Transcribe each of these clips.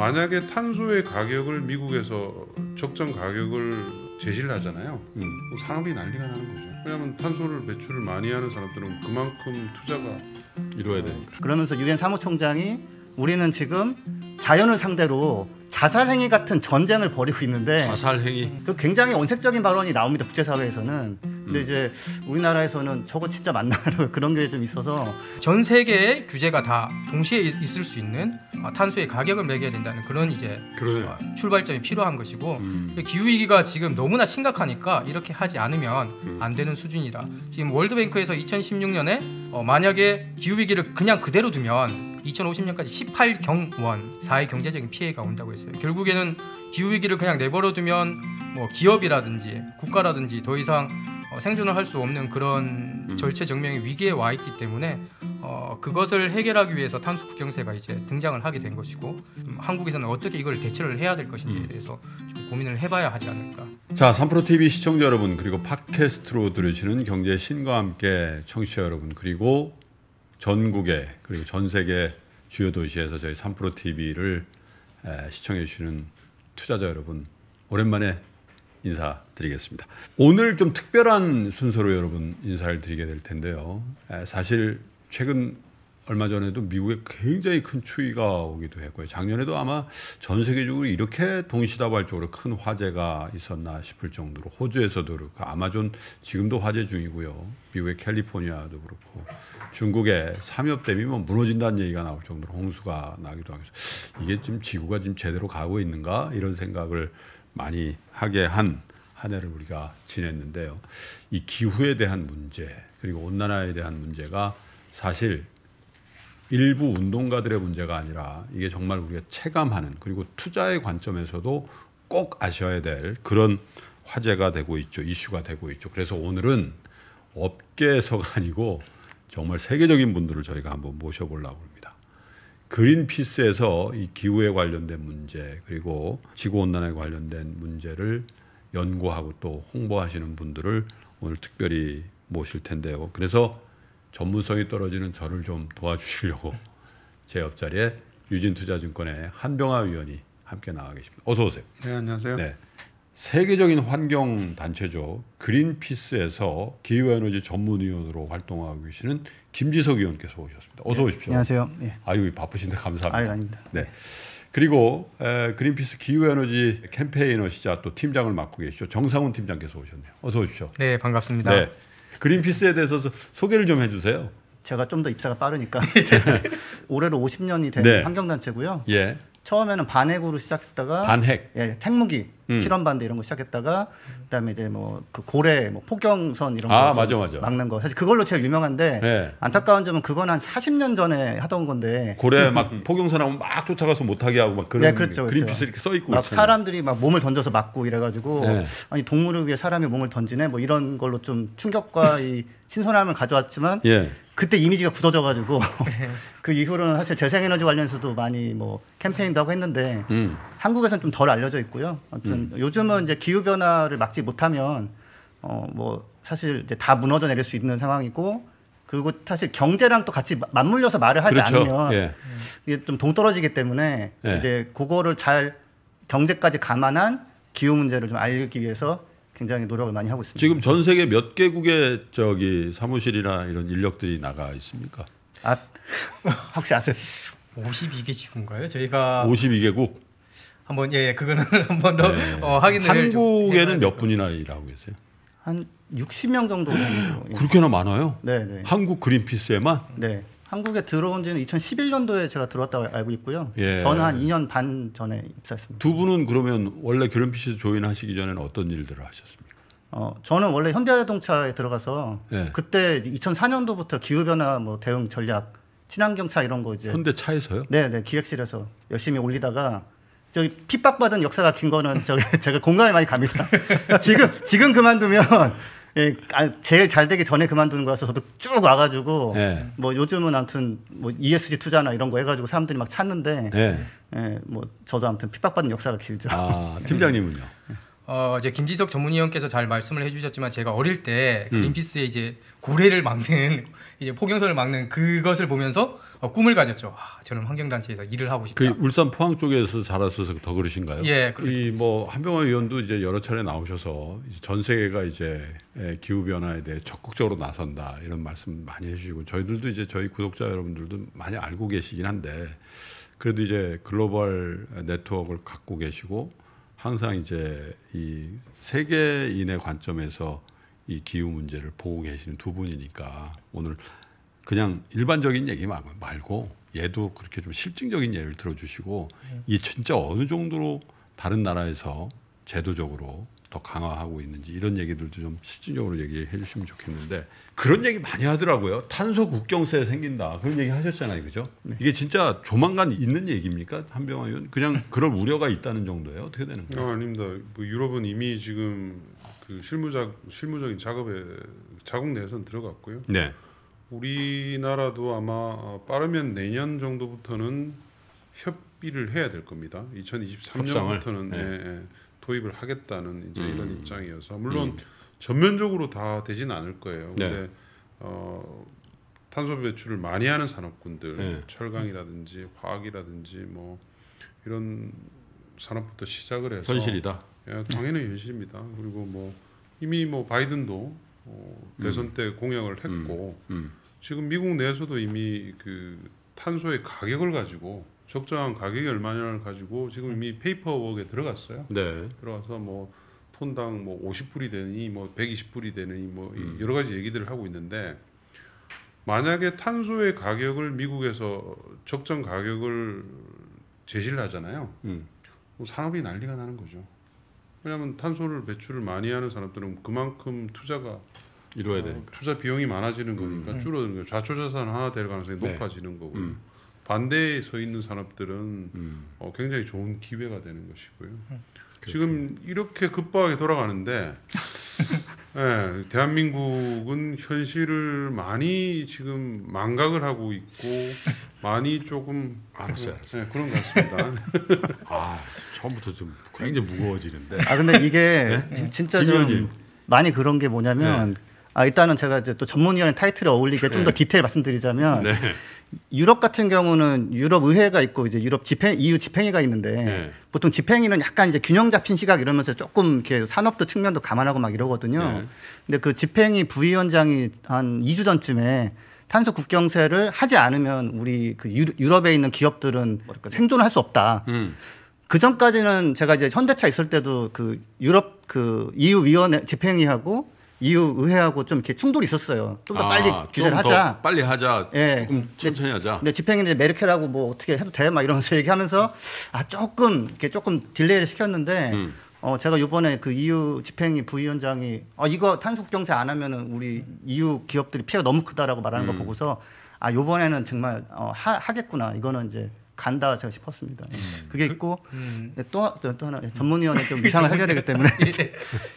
만약에 탄소의 가격을 미국에서 적정 가격을 제시를 하잖아요. 음. 상업이 난리가 나는 거죠. 왜냐하면 탄소를 배출을 많이 하는 사람들은 그만큼 투자가 이루어야 되니까. 네. 그러면서 유엔 사무총장이 우리는 지금 자연을 상대로 자살행위 같은 전쟁을 벌이고 있는데 자살행위 그 굉장히 원색적인 발언이 나옵니다 국제사회에서는 근데 음. 이제 우리나라에서는 저거 진짜 맞나 그런 게 좀 있어서 전 세계의 규제가 다 동시에 있을 수 있는 어, 탄소의 가격을 매겨야 된다는 그런 이제 그래. 어, 출발점이 필요한 것이고 음. 기후 위기가 지금 너무나 심각하니까 이렇게 하지 않으면 음. 안 되는 수준이다. 지금 월드뱅크에서 2016년에 어 만약에 기후 위기를 그냥 그대로 두면 2050년까지 18경 원 사회 경제적인 피해가 온다고 했어요. 결국에는 기후 위기를 그냥 내버려 두면 뭐 기업이라든지 국가라든지 더 이상 어, 생존을 할 수 없는 그런 절체정명의 위기에 와 있기 때문에 어, 그것을 해결하기 위해서 탄소 국경세가 이제 등장을 하게 된 것이고 음, 한국에서는 어떻게 이걸 대처를 해야 될 것인지에 음. 대해서 좀 고민을 해봐야 하지 않을까. 자, 3프로 TV 시청자 여러분 그리고 팟캐스트로 들으시는 경제 신과 함께 청취자 여러분 그리고 전국에 그리고 전 세계 주요 도시에서 저희 3프로 TV를 시청해 주시는 투자자 여러분 오랜만에 인사드리겠습니다. 오늘 좀 특별한 순서로 여러분 인사를 드리게 될 텐데요. 사실 최근 얼마 전에도 미국에 굉장히 큰 추위가 오기도 했고요. 작년에도 아마 전 세계적으로 이렇게 동시다발적으로 큰 화재가 있었나 싶을 정도로 호주에서도 그렇고 아마존 지금도 화재 중이고요. 미국의 캘리포니아도 그렇고 중국의 삼엽댐이 뭐 무너진다는 얘기가 나올 정도로 홍수가 나기도 하고 이게 지금 지구가 지금 제대로 가고 있는가 이런 생각을 많이 하게 한 한 해를 우리가 지냈는데요. 이 기후에 대한 문제 그리고 온난화에 대한 문제가 사실 일부 운동가들의 문제가 아니라 이게 정말 우리가 체감하는 그리고 투자의 관점에서도 꼭 아셔야 될 그런 화제가 되고 있죠. 이슈가 되고 있죠. 그래서 오늘은 업계에서가 아니고 정말 세계적인 분들을 저희가 한번 모셔보려고 그린피스에서 이 기후에 관련된 문제 그리고 지구온난화에 관련된 문제를 연구하고 또 홍보하시는 분들을 오늘 특별히 모실 텐데요. 그래서 전문성이 떨어지는 저를 좀 도와주시려고 제 옆자리에 유진투자증권의 한병아 위원이 함께 나와 계십니다. 어서 오세요. 네, 안녕하세요. 네. 세계적인 환경 단체죠. 그린피스에서 기후에너지 전문위원으로 활동하고 계시는 김지석 의원께서 오셨습니다. 어서 네, 오십시오. 안녕하세요. 네. 아유 바쁘신데 감사합니다. 아유, 아닙니다. 네. 그리고 에, 그린피스 기후에너지 캠페인너시자 또 팀장을 맡고 계시죠. 정상훈 팀장께서 오셨네요. 어서 오십시오. 네, 반갑습니다. 네. 그린피스에 대해서 소개를 좀 해주세요. 제가 좀 더 입사가 빠르니까 네. 올해로 50년이 된 네. 환경단체고요. 예. 처음에는 반핵으로 시작했다가 반핵, 예, 택무기 음. 실험 반대 이런 거 시작했다가 그다음에 이제 뭐그 고래 뭐폭경선 이런 아, 거 아, 맞아, 맞아. 막는 거 사실 그걸로 제일 유명한데 네. 안타까운 점은 그건 한 40년 전에 하던 건데 고래 막폭경선 하면 막 쫓아가서 못하게 하고 막 그런 네, 그렇죠, 그렇죠. 그린피스 이렇게 써 있고 막잖아요 사람들이 막 몸을 던져서 막고 이래가지고 네. 아니 동물을 위해 사람이 몸을 던지네 뭐 이런 걸로 좀 충격과 이 신선함을 가져왔지만 예. 그때 이미지가 굳어져가지고 그 이후로는 사실 재생에너지 관련해서도 많이 뭐 캠페인도 하고 했는데 음. 한국에서는 좀 덜 알려져 있고요. 아무튼 음. 요즘은 이제 기후 변화를 막지 못하면 어 뭐 사실 이제 다 무너져 내릴 수 있는 상황이고 그리고 사실 경제랑 또 같이 맞물려서 말을 하지 그렇죠. 않으면 예. 이게 좀 동떨어지기 때문에 예. 이제 그거를 잘 경제까지 감안한 기후 문제를 좀 알기 위해서 굉장히 노력을 많이 하고 있습니다. 지금 전 세계 몇 개국의 저기 사무실이나 이런 인력들이 나가 있습니까? 아 혹시 아세요? 52개 지인가요 저희가 52개국. 한번 예, 예 그거는 한 번 더 네. 어, 확인을 한국에는 몇 분이나 일하고 계세요? 한 60명 정도 그렇게나 많아요? 네, 네. 한국 그린피스에만? 네. 한국에 들어온 지는 2011년도에 제가 들어왔다고 알고 있고요. 예. 저는 한 2년 반 전에 입사했습니다. 두 분은 그러면 원래 그린피스 조인하시기 전에는 어떤 일들을 하셨습니까? 어, 저는 원래 현대자동차에 들어가서 예. 그때 2004년도부터 기후변화 뭐 대응 전략, 친환경차 이런 거 이제 현대차에서요? 네, 네 기획실에서 열심히 올리다가 저기 핍박받은 역사가 긴 거는 저기 제가 공감이 많이 갑니다. 지금 지금 그만두면 예, 아, 제일 잘 되기 전에 그만두는 거라서 저도 쭉 와가지고 예. 뭐 요즘은 아무튼 뭐 ESG 투자나 이런 거 해가지고 사람들이 막 찾는데 예. 예뭐 저도 아무튼 핍박받은 역사가 길죠. 아, 예. 팀장님은요? 어, 이제 김지석 전문위원께서 잘 말씀을 해주셨지만 제가 어릴 때 음. 그린피스에 음. 이제 고래를 막는 이제 폭염설을 막는 그것을 보면서 어, 꿈을 가졌죠. 아, 저는 환경단체에서 일을 하고 싶다. 그 울산 포항 쪽에서 자라셔서 더 그러신가요? 예. 이뭐 한병화 위원도 이제 여러 차례 나오셔서 이제 전 세계가 이제 예, 기후 변화에 대해 적극적으로 나선다 이런 말씀 많이 해주시고 저희들도 이제 저희 구독자 여러분들도 많이 알고 계시긴 한데 그래도 이제 글로벌 네트워크를 갖고 계시고 항상 이제 이 세계인의 관점에서 이 기후 문제를 보고 계시는 두 분이니까 오늘 그냥 일반적인 얘기 말고 얘도 그렇게 좀 실증적인 예를 들어주시고 이 진짜 어느 정도로 다른 나라에서 제도적으로 더 강화하고 있는지 이런 얘기들도 좀실증적으로 얘기해 주시면 좋겠는데 그런 얘기 많이 하더라고요. 탄소 국경세 생긴다 그런 얘기 하셨잖아요, 그죠? 네. 이게 진짜 조만간 있는 얘기입니까, 한병원 의원? 그냥 그럴 우려가 있다는 정도예요? 어떻게 되는 거예요? 아, 아닙니다. 뭐 유럽은 이미 지금 그 실무자 실무적인 작업에 자국 내에서는 들어갔고요. 네. 우리나라도 아마 빠르면 내년 정도부터는 협의를 해야 될 겁니다. 2023년부터는 네. 예, 예, 도입을 하겠다는 이제 음. 이런 입장이어서 물론 음. 전면적으로 다 되진 않을 거예요. 네. 근데 어, 탄소 배출을 많이 하는 산업군들, 네. 철강이라든지 화학이라든지 뭐 이런 산업부터 시작을 해서 현실이다. 예, 당연히 현실입니다. 그리고 뭐 이미 뭐 바이든도 어, 대선 음. 때 공약을 음. 했고 음. 지금 미국 내에서도 이미 그 탄소의 가격을 가지고 적정한 가격이 얼마냐를 가지고 지금 이미 페이퍼웍에 들어갔어요. 네. 들어가서 뭐 톤당 뭐 50불이 되니 뭐 120불이 되니 뭐 음. 여러 가지 얘기들을 하고 있는데 만약에 탄소의 가격을 미국에서 적정 가격을 제시를 하잖아요. 음. 뭐 산업이 난리가 나는 거죠. 왜냐하면 탄소를 배출을 많이 하는 사람들은 그만큼 투자가 이루어야 어, 되니까 투자 비용이 많아지는 거니까 음, 음. 줄어드는 거예요. 좌초자산 하나 될 가능성이 네. 높아지는 거고 음. 반대에 서 있는 산업들은 음. 어, 굉장히 좋은 기회가 되는 것이고요. 음. 그렇죠. 지금 이렇게 급박하게 돌아가는데 네, 대한민국은 현실을 많이 지금 망각을 하고 있고 많이 조금 아, 알았어요, 예, 알았어요. 네, 그런 것 같습니다. 아 처음부터 좀 굉장히 무거워지는데. 아 근데 이게 네? 진짜 좀 많이 그런 게 뭐냐면 네. 아, 일단은 제가 이제 또 전문위원회 타이틀에 어울리게 네. 좀더 디테일 말씀드리자면 네. 유럽 같은 경우는 유럽 의회가 있고 이제 유럽 집행 EU 집행위가 있는데 네. 보통 집행위는 약간 이제 균형 잡힌 시각 이러면서 조금 이렇게 산업도 측면도 감안하고 막 이러거든요. 네. 근데 그 집행위 부위원장이 한 2주 전쯤에 탄소 국경세를 하지 않으면 우리 그 유럽에 있는 기업들은 뭐 생존을 할 수 없다. 음. 그 전까지는 제가 이제 현대차 있을 때도 그 유럽 그 EU 위원회 집행위하고 이유 의회하고 좀 이렇게 충돌이 있었어요. 좀더 아, 빨리 규제를 하자. 빨리 하자. 예. 조금 천천히 하자. 근데 집행인데 메르켈하고 뭐 어떻게 해도 돼? 막 이러면서 얘기하면서 아 조금 이렇게 조금 딜레이를 시켰는데 음. 어 제가 이번에 그 EU 집행위 부위원장이 어 이거 탄소 경세 안 하면은 우리 EU 기업들이 피해가 너무 크다라고 말하는 음. 거 보고서 아 요번에는 정말 어 하, 하겠구나. 이거는 이제 간다 제가 싶었습니다. 예. 음. 그게 그, 있고 음. 네, 또, 또, 또, 하나 전문위원회 좀 이상을 해야 되기 때문에 예.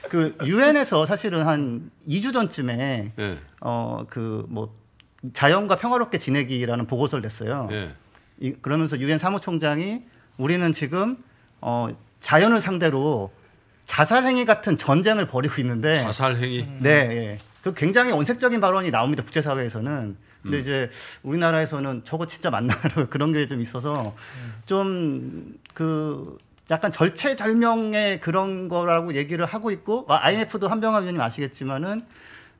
그 유엔에서 사실은 한 2주 전쯤에 네. 예. 어그 뭐 자연과 평화롭게 지내기라는 보고서를 냈어요. 네. 이, 그러면서 유엔 사무총장이 우리는 지금 어 자연을 상대로 자살 행위 같은 전쟁을 벌이고 있는데 자살 행위 네 예. 그 굉장히 원색적인 발언이 나옵니다 국제사회에서는 근데 음. 이제 우리나라에서는 저거 진짜 맞나 그런 게 좀 있어서 음. 좀그 약간 절체절명의 그런 거라고 얘기를 하고 있고 IMF도 한병화 위원님 아시겠지만은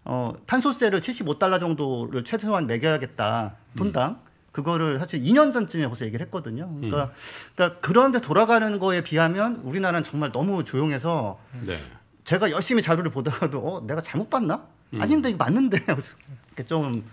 어, 탄소세를 75달러 정도를 최소한 매겨야겠다 음. 돈당 그거를 사실 2년 전쯤에 벌써 얘기를 했거든요. 그러니까, 음. 그러니까 그런데 돌아가는 거에 비하면 우리나라는 정말 너무 조용해서 네. 제가 열심히 자료를 보다가도 어, 내가 잘못 봤나? 음. 아닌데 이거 맞는데 좀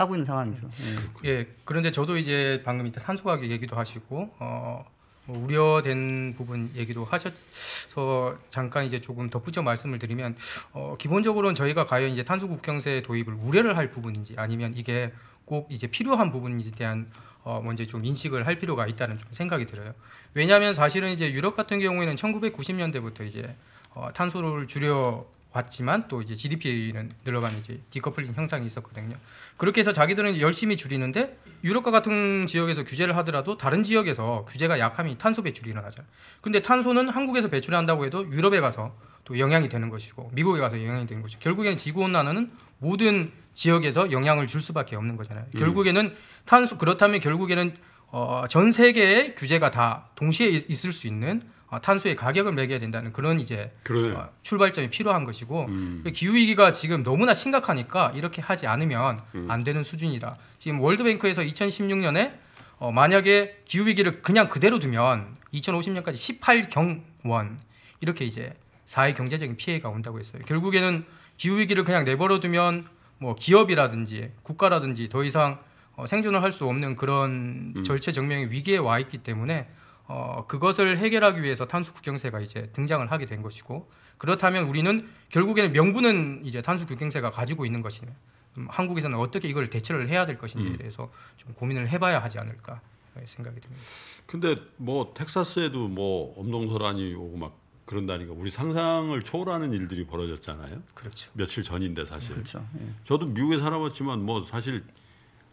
하고 있는 상황이죠. 음. 예. 예. 그런데 저도 이제 방금 이제 산소 가격 얘기도 하시고 어, 뭐 우려된 부분 얘기도 하셔서 잠깐 이제 조금 덧붙여 말씀을 드리면 어, 기본적으로는 저희가 과연 이제 탄소 국경세 도입을 우려를 할 부분인지 아니면 이게 꼭 이제 필요한 부분에 인지 대한 어, 먼저 뭐 좀 인식을 할 필요가 있다는 좀 생각이 들어요. 왜냐하면 사실은 이제 유럽 같은 경우에는 1990년대부터 이제 어, 탄소를 줄여 왔지만 또 이제 GDP는 늘어가는 이제 디커플링 형상이 있었거든요. 그렇게 해서 자기들은 열심히 줄이는데 유럽과 같은 지역에서 규제를 하더라도 다른 지역에서 규제가 약함이 탄소 배출이 일어나죠 근데 탄소는 한국에서 배출한다고 해도 유럽에 가서 또 영향이 되는 것이고 미국에 가서 영향이 되는 것이고 결국에는 지구 온난화는 모든 지역에서 영향을 줄 수밖에 없는 거잖아요. 음. 결국에는 탄소 그렇다면 결국에는 어, 전 세계의 규제가 다 동시에 있을 수 있는 어, 탄소의 가격을 매겨야 된다는 그런 이제 어, 출발점이 필요한 것이고 음. 기후 위기가 지금 너무나 심각하니까 이렇게 하지 않으면 음. 안 되는 수준이다. 지금 월드뱅크에서 2016년에 어, 만약에 기후 위기를 그냥 그대로 두면 2050년까지 18경 원 이렇게 이제 사회 경제적인 피해가 온다고 했어요. 결국에는 기후 위기를 그냥 내버려 두면 뭐 기업이라든지 국가라든지 더 이상 어, 생존을 할 수 없는 그런 음. 절체절명의 위기에 와 있기 때문에 어, 그것을 해결하기 위해서 탄소 국경세가 이제 등장을 하게 된 것이고 그렇다면 우리는 결국에는 명분은 이제 탄소 국경세가 가지고 있는 것이네요. 음, 한국에서는 어떻게 이걸 대처를 해야 될 것인지에 음. 대해서 좀 고민을 해봐야 하지 않을까 예, 생각이 듭니다. 근데 뭐 텍사스에도 뭐 엄동설안이 오고 막 그런다니까 우리 상상을 초월하는 일들이 벌어졌잖아요. 그렇죠. 며칠 전인데 사실. 그렇죠. 예. 저도 미국에 살아봤지만 뭐 사실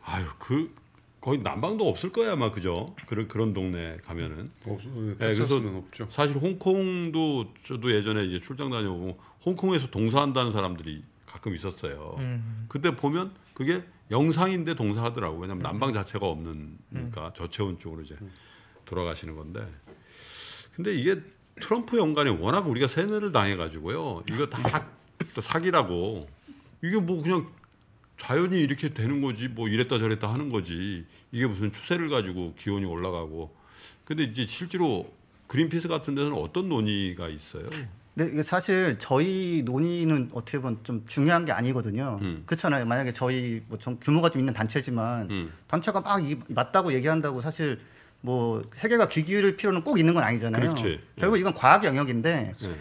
아유 그 거의 난방도 없을 거야 아마 그죠? 그런 그런 동네 가면은. 없, 네, 없죠. 사실 홍콩도 저도 예전에 이제 출장 다녀오고 홍콩에서 동사한다는 사람들이 가끔 있었어요. 음. 근데 보면 그게 영상인데 동사하더라고. 왜냐면 음. 난방 자체가 없는 그러니까 음. 저체온 쪽으로 이제 음. 돌아가시는 건데. 근데 이게 트럼프 연관이 워낙 우리가 세뇌를 당해가지고요. 이거 다또 사기라고. 이게 뭐 그냥 자연이 이렇게 되는 거지 뭐 이랬다 저랬다 하는 거지 이게 무슨 추세를 가지고 기온이 올라가고 근데 이제 실제로 그린피스 같은 데서는 어떤 논의가 있어요? 근데 네, 사실 저희 논의는 어떻게 보면 좀 중요한 게 아니거든요. 음. 그렇잖아요. 만약에 저희 뭐 좀 규모가 좀 있는 단체지만 음. 단체가 막 이, 맞다고 얘기한다고 사실 뭐 해결과 귀기울일 필요는 꼭 있는 건 아니잖아요. 그렇지. 결국 네. 이건 과학 영역인데 네.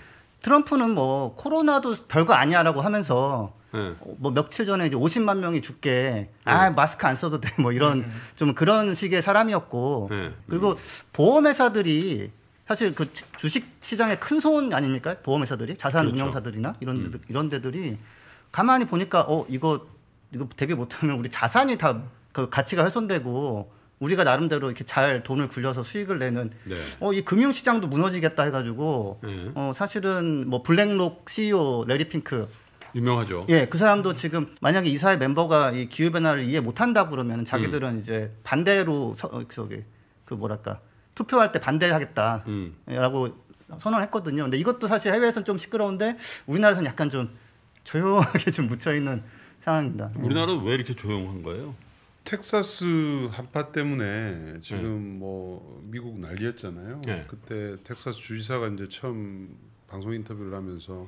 트럼프는 뭐 코로나도 별거 아니야라고 하면서 네. 뭐 며칠 전에 이제 50만 명이 죽게 네. 아 마스크 안 써도 돼뭐 이런 네. 좀 그런 식의 사람이었고 네. 그리고 보험회사들이 사실 그 주식 시장에큰손 아닙니까 보험회사들이 자산 그렇죠. 운용사들이나 이런 음. 데들, 음. 이런 데들이 가만히 보니까 어 이거 이거 대비 못하면 우리 자산이 다 그 가치가 훼손되고 우리가 나름대로 이렇게 잘 돈을 굴려서 수익을 내는 네. 어, 이 금융시장도 무너지겠다 해가지고 네. 어, 사실은 뭐 블랙록 CEO 레리 핑크 유명하죠. 예, 그 사람도 지금 만약에 이사회 멤버가 이 기후 변화를 이해 못한다 그러면 자기들은 음. 이제 반대로 서, 어, 저기 그 뭐랄까 투표할 때 반대하겠다라고 음. 예, 선언했거든요. 근데 이것도 사실 해외에서는 좀 시끄러운데 우리나라에서는 약간 좀 조용하게 좀 묻혀 있는 상황입니다. 우리나라는 음. 왜 이렇게 조용한 거예요? 텍사스 한파 때문에 지금 네. 뭐 미국 난리였잖아요. 네. 그때 텍사스 주지사가 이제 처음 방송 인터뷰를 하면서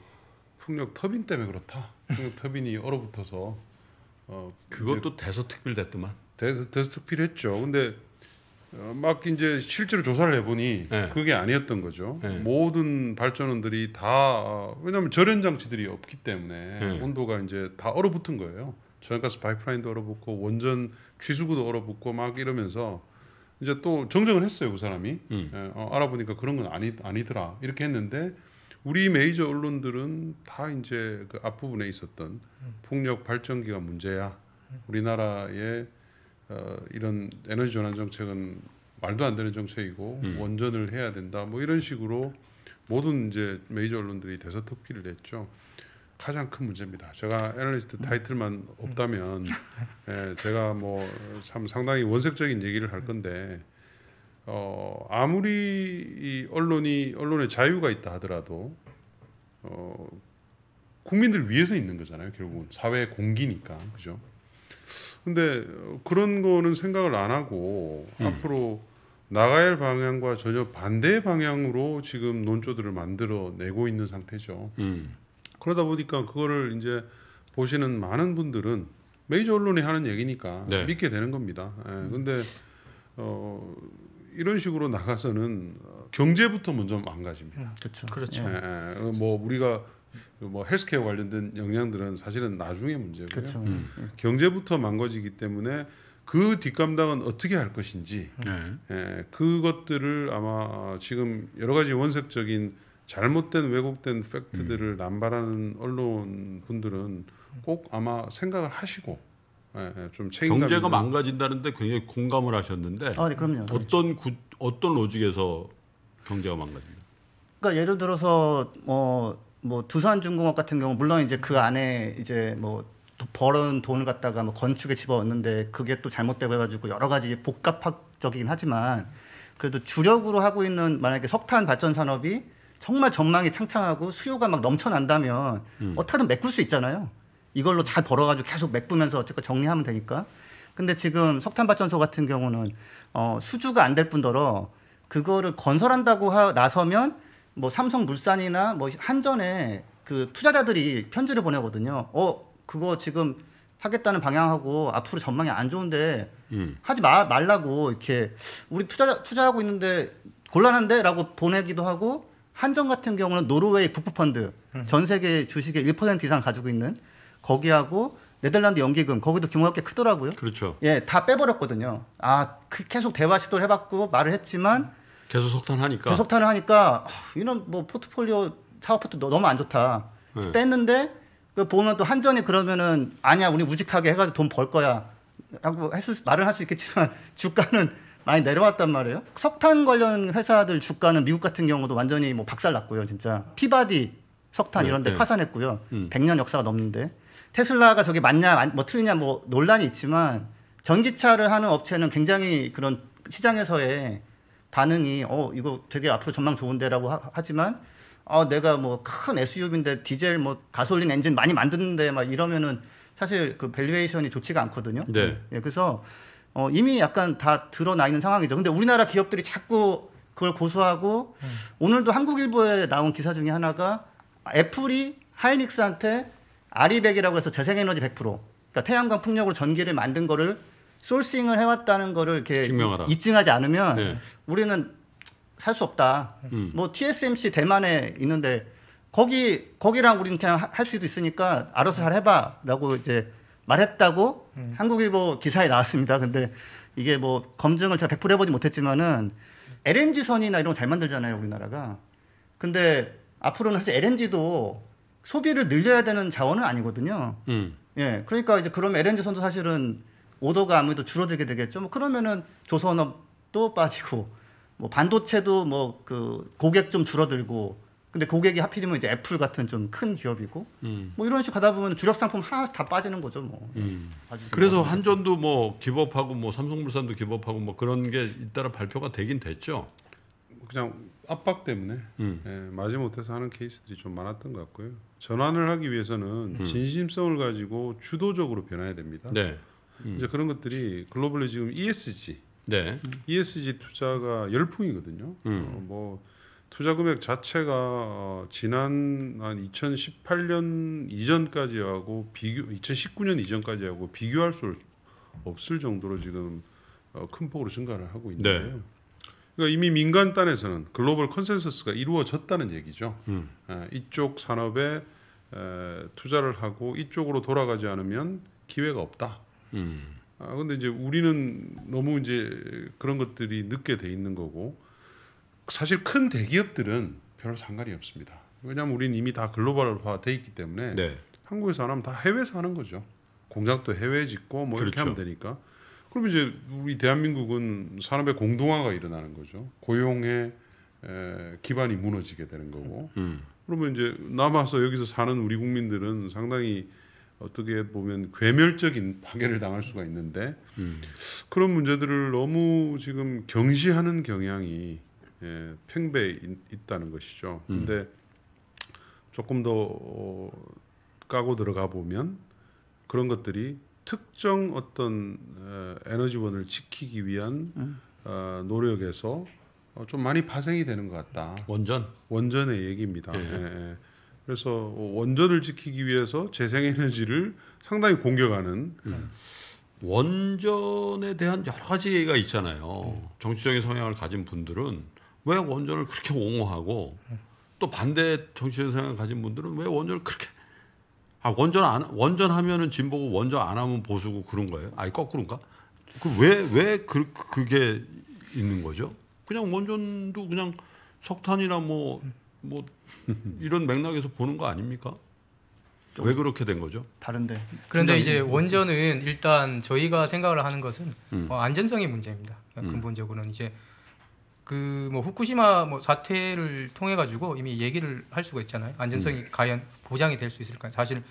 풍력 터빈 때문에 그렇다. 풍력 터빈이 얼어붙어서 어 그것도 대서특필됐더만. 대서 대서특필했죠. 근데 어, 막 이제 실제로 조사를 해보니 네. 그게 아니었던 거죠. 네. 모든 발전원들이 다 어, 왜냐하면 절연 장치들이 없기 때문에 네. 온도가 이제 다 얼어붙은 거예요. 저녁가스 파이프라인도 얼어붙고 원전 취수구도 얼어붙고 막 이러면서 이제 또 정정을 했어요 그 사람이 음. 예, 어, 알아보니까 그런 건 아니 아니더라 이렇게 했는데 우리 메이저 언론들은 다 이제 그 앞부분에 있었던 음. 풍력 발전기가 문제야 우리나라의 어, 이런 에너지 전환 정책은 말도 안 되는 정책이고 음. 원전을 해야 된다 뭐 이런 식으로 모든 이제 메이저 언론들이 대서특필을 했죠. 가장 큰 문제입니다. 제가 애널리스트 음. 타이틀만 음. 없다면 예, 제가 뭐 참 상당히 원색적인 얘기를 할 건데 어, 아무리 언론이 언론의 자유가 있다 하더라도 어, 국민들 위해서 있는 거잖아요. 결국은 사회 공기니까 그죠. 근데 그런 거는 생각을 안 하고 음. 앞으로 나가야 할 방향과 전혀 반대 방향으로 지금 논조들을 만들어 내고 있는 상태죠. 음. 그러다 보니까 그거를 이제 보시는 많은 분들은 메이저 언론이 하는 얘기니까 네. 믿게 되는 겁니다. 예, 음. 근데 어, 이런 식으로 나가서는 경제부터 먼저 망가집니다. 음, 그렇 그렇죠. 예, 예, 그 뭐 우리가 뭐 헬스케어 관련된 영향들은 사실은 나중에 문제고요. 그렇죠. 음. 경제부터 망가지기 때문에 그 뒷감당은 어떻게 할 것인지 네. 예, 그것들을 아마 지금 여러 가지 원색적인 잘못된 왜곡된 팩트들을 음. 남발하는 언론 분들은 꼭 아마 생각을 하시고 예, 예, 좀 책임감 경제가 있는. 망가진다는데 굉장히 공감을 하셨는데 아, 네, 그럼요. 어떤 구, 어떤 로직에서 경제가 망가진다. 그러니까 예를 들어서 어, 뭐, 뭐 두산중공업 같은 경우 물론 이제 그 안에 이제 뭐 벌은 돈을 갖다가 뭐 건축에 집어넣는데 그게 또 잘못되고 해가지고 여러 가지 복합적이긴 하지만 그래도 주력으로 하고 있는 만약에 석탄 발전 산업이 정말 전망이 창창하고 수요가 막 넘쳐난다면 음. 어떻게든 메꿀 수 있잖아요. 이걸로 잘 벌어가지고 계속 메꾸면서 어쨌든 정리하면 되니까. 근데 지금 석탄발전소 같은 경우는 어, 수주가 안 될 뿐더러 그거를 건설한다고 하, 나서면 뭐 삼성물산이나 뭐 한전에 그 투자자들이 편지를 보내거든요. 어 그거 지금 하겠다는 방향하고 앞으로 전망이 안 좋은데 음. 하지 마, 말라고 이렇게 우리 투자 투자하고 있는데 곤란한데라고 보내기도 하고 한정 같은 경우는 노르웨이 국부펀드 음. 전 세계 주식의 1% 이상 가지고 있는 거기하고 네덜란드 연기금 거기도 규모가 꽤 크더라고요. 그렇죠. 예, 다 빼버렸거든요. 아그 계속 대화 시도를 해봤고 말을 했지만 계속 석탄하니까 계속 탄을 하니까 아, 이런 뭐 포트폴리오 사업 포트 너무 안 좋다. 네. 뺐는데 그 보면 또 한전이 그러면은 아니야 우리 우직하게 해가지고 돈 벌 거야 하고 했을 말을 할 수 있겠지만 주가는 많이 내려왔단 말이에요. 석탄 관련 회사들 주가는 미국 같은 경우도 완전히 뭐 박살났고요, 진짜. 피바디 석탄 네, 이런 데 네. 파산했고요. 음. 100년 역사가 넘는데. 테슬라가 저게 맞냐 뭐 틀리냐 뭐 논란이 있지만 전기차를 하는 업체는 굉장히 그런 시장에서의 반응이 어 이거 되게 앞으로 전망 좋은데라고 하, 지만 어 내가 뭐 큰 SUV인데 디젤 뭐 가솔린 엔진 많이 만드는데 막 이러면은 사실 그 밸류에이션이 좋지가 않거든요. 네. 예, 그래서 어, 이미 약간 다 드러나 있는 상황이죠. 근데 우리나라 기업들이 자꾸 그걸 고수하고 음. 오늘도 한국일보에 나온 기사 중에 하나가 애플이 하이닉스한테 아리백이라고 해서 재생에너지 100% 그러니까 태양광 풍력으로 전기를 만든 거를 소싱을 해왔다는 거를 이렇게 증명하라. 입증하지 않으면 네. 우리는 살 수 없다. 음. 뭐 TSMC 대만에 있는데 거기 거기랑 우리는 그냥 할 수도 있으니까 알아서 잘 해봐라고 이제 말했다고 음. 한국일보 기사에 나왔습니다. 근데 이게 뭐 검증을 제가 100% 해보지 못했지만은 LNG선이나 이런 거 잘 만들잖아요, 우리나라가. 근데 앞으로는 사실 LNG도 소비를 늘려야 되는 자원은 아니거든요. 음. 예. 그러니까 이제 그럼 LNG선도 사실은 오도가 아무래도 줄어들게 되겠죠. 뭐 그러면은 조선업도 빠지고 뭐 반도체도 뭐 그 고객 좀 줄어들고 근데 고객이 하필이면 이제 애플 같은 좀 큰 기업이고 음. 뭐 이런 식으로 가다 보면 주력 상품 하나씩 다 빠지는 거죠 뭐. 음. 예. 그래서 한전도 뭐 기법하고 뭐 삼성물산도 기법하고 뭐 그런 게 잇따라 발표가 되긴 됐죠. 그냥 압박 때문에 음. 예, 마지못해서 하는 케이스들이 좀 많았던 것 같고요. 전환을 하기 위해서는 음. 진심성을 가지고 주도적으로 변해야 됩니다. 네. 음. 이제 그런 것들이 글로벌리 지금 ESG, 네. ESG 투자가 열풍이거든요. 음. 어, 뭐 투자 금액 자체가 어, 지난 한 2018년 이전까지하고 비교 2019년 이전까지하고 비교할 수 없을 정도로 지금 어, 큰 폭으로 증가를 하고 있는데요. 네. 그러니까 이미 민간 단에서는 글로벌 컨센서스가 이루어졌다는 얘기죠. 음. 어, 이쪽 산업에 투자를 하고 이쪽으로 돌아가지 않으면 기회가 없다. 음. 아 근데 이제 우리는 너무 이제 그런 것들이 늦게 돼 있는 거고 사실 큰 대기업들은 별로 상관이 없습니다. 왜냐하면 우리는 이미 다 글로벌화 돼 있기 때문에 네. 한국에서 안 하면 다 해외에서 하는 거죠. 공장도 해외에 짓고 뭐 그렇죠. 이렇게 하면 그렇죠. 되니까. 그럼 이제 우리 대한민국은 산업의 공동화가 일어나는 거죠. 고용의 에, 기반이 무너지게 되는 거고. 음. 그러면 이제 남아서 여기서 사는 우리 국민들은 상당히 어떻게 보면 괴멸적인 파괴를 당할 수가 있는데 음. 그런 문제들을 너무 지금 경시하는 경향이 예, 팽배 있, 다는 것이죠. 음. 근데 음. 조금 더 어, 까고 들어가 보면 그런 것들이 특정 어떤 어, 에너지원을 지키기 위한 음. 어, 노력에서 어, 좀 많이 파생이 되는 것 같다. 원전 원전의 얘기입니다. 예. 예. 예. 그래서 원전을 지키기 위해서 재생에너지를 상당히 공격하는 음. 원전에 대한 여러 가지 얘기가 있잖아요. 음. 정치적인 성향을 가진 분들은 왜 원전을 그렇게 옹호하고 또 반대 정치적 생각을 가진 분들은 왜 원전을 그렇게 아 원전 안 원전 하면은 진보고 원전 안 하면 보수고 그런 거예요? 아니 거꾸로인가? 그왜왜 왜 그, 그게 있는 거죠? 그냥 원전도 그냥 석탄이나 뭐뭐 뭐 이런 맥락에서 보는 거 아닙니까? 왜 그렇게 된 거죠? 다른데. 그런데 이제 원전은 일단 저희가 생각을 하는 것은 음. 어, 안전성의 문제입니다. 음. 근본적으로는 이제 그뭐 후쿠시마 뭐 사태를 통해 가지고 이미 얘기를 할 수가 있잖아요. 안전성이 음. 과연 보장이 될 수 있을까? 사실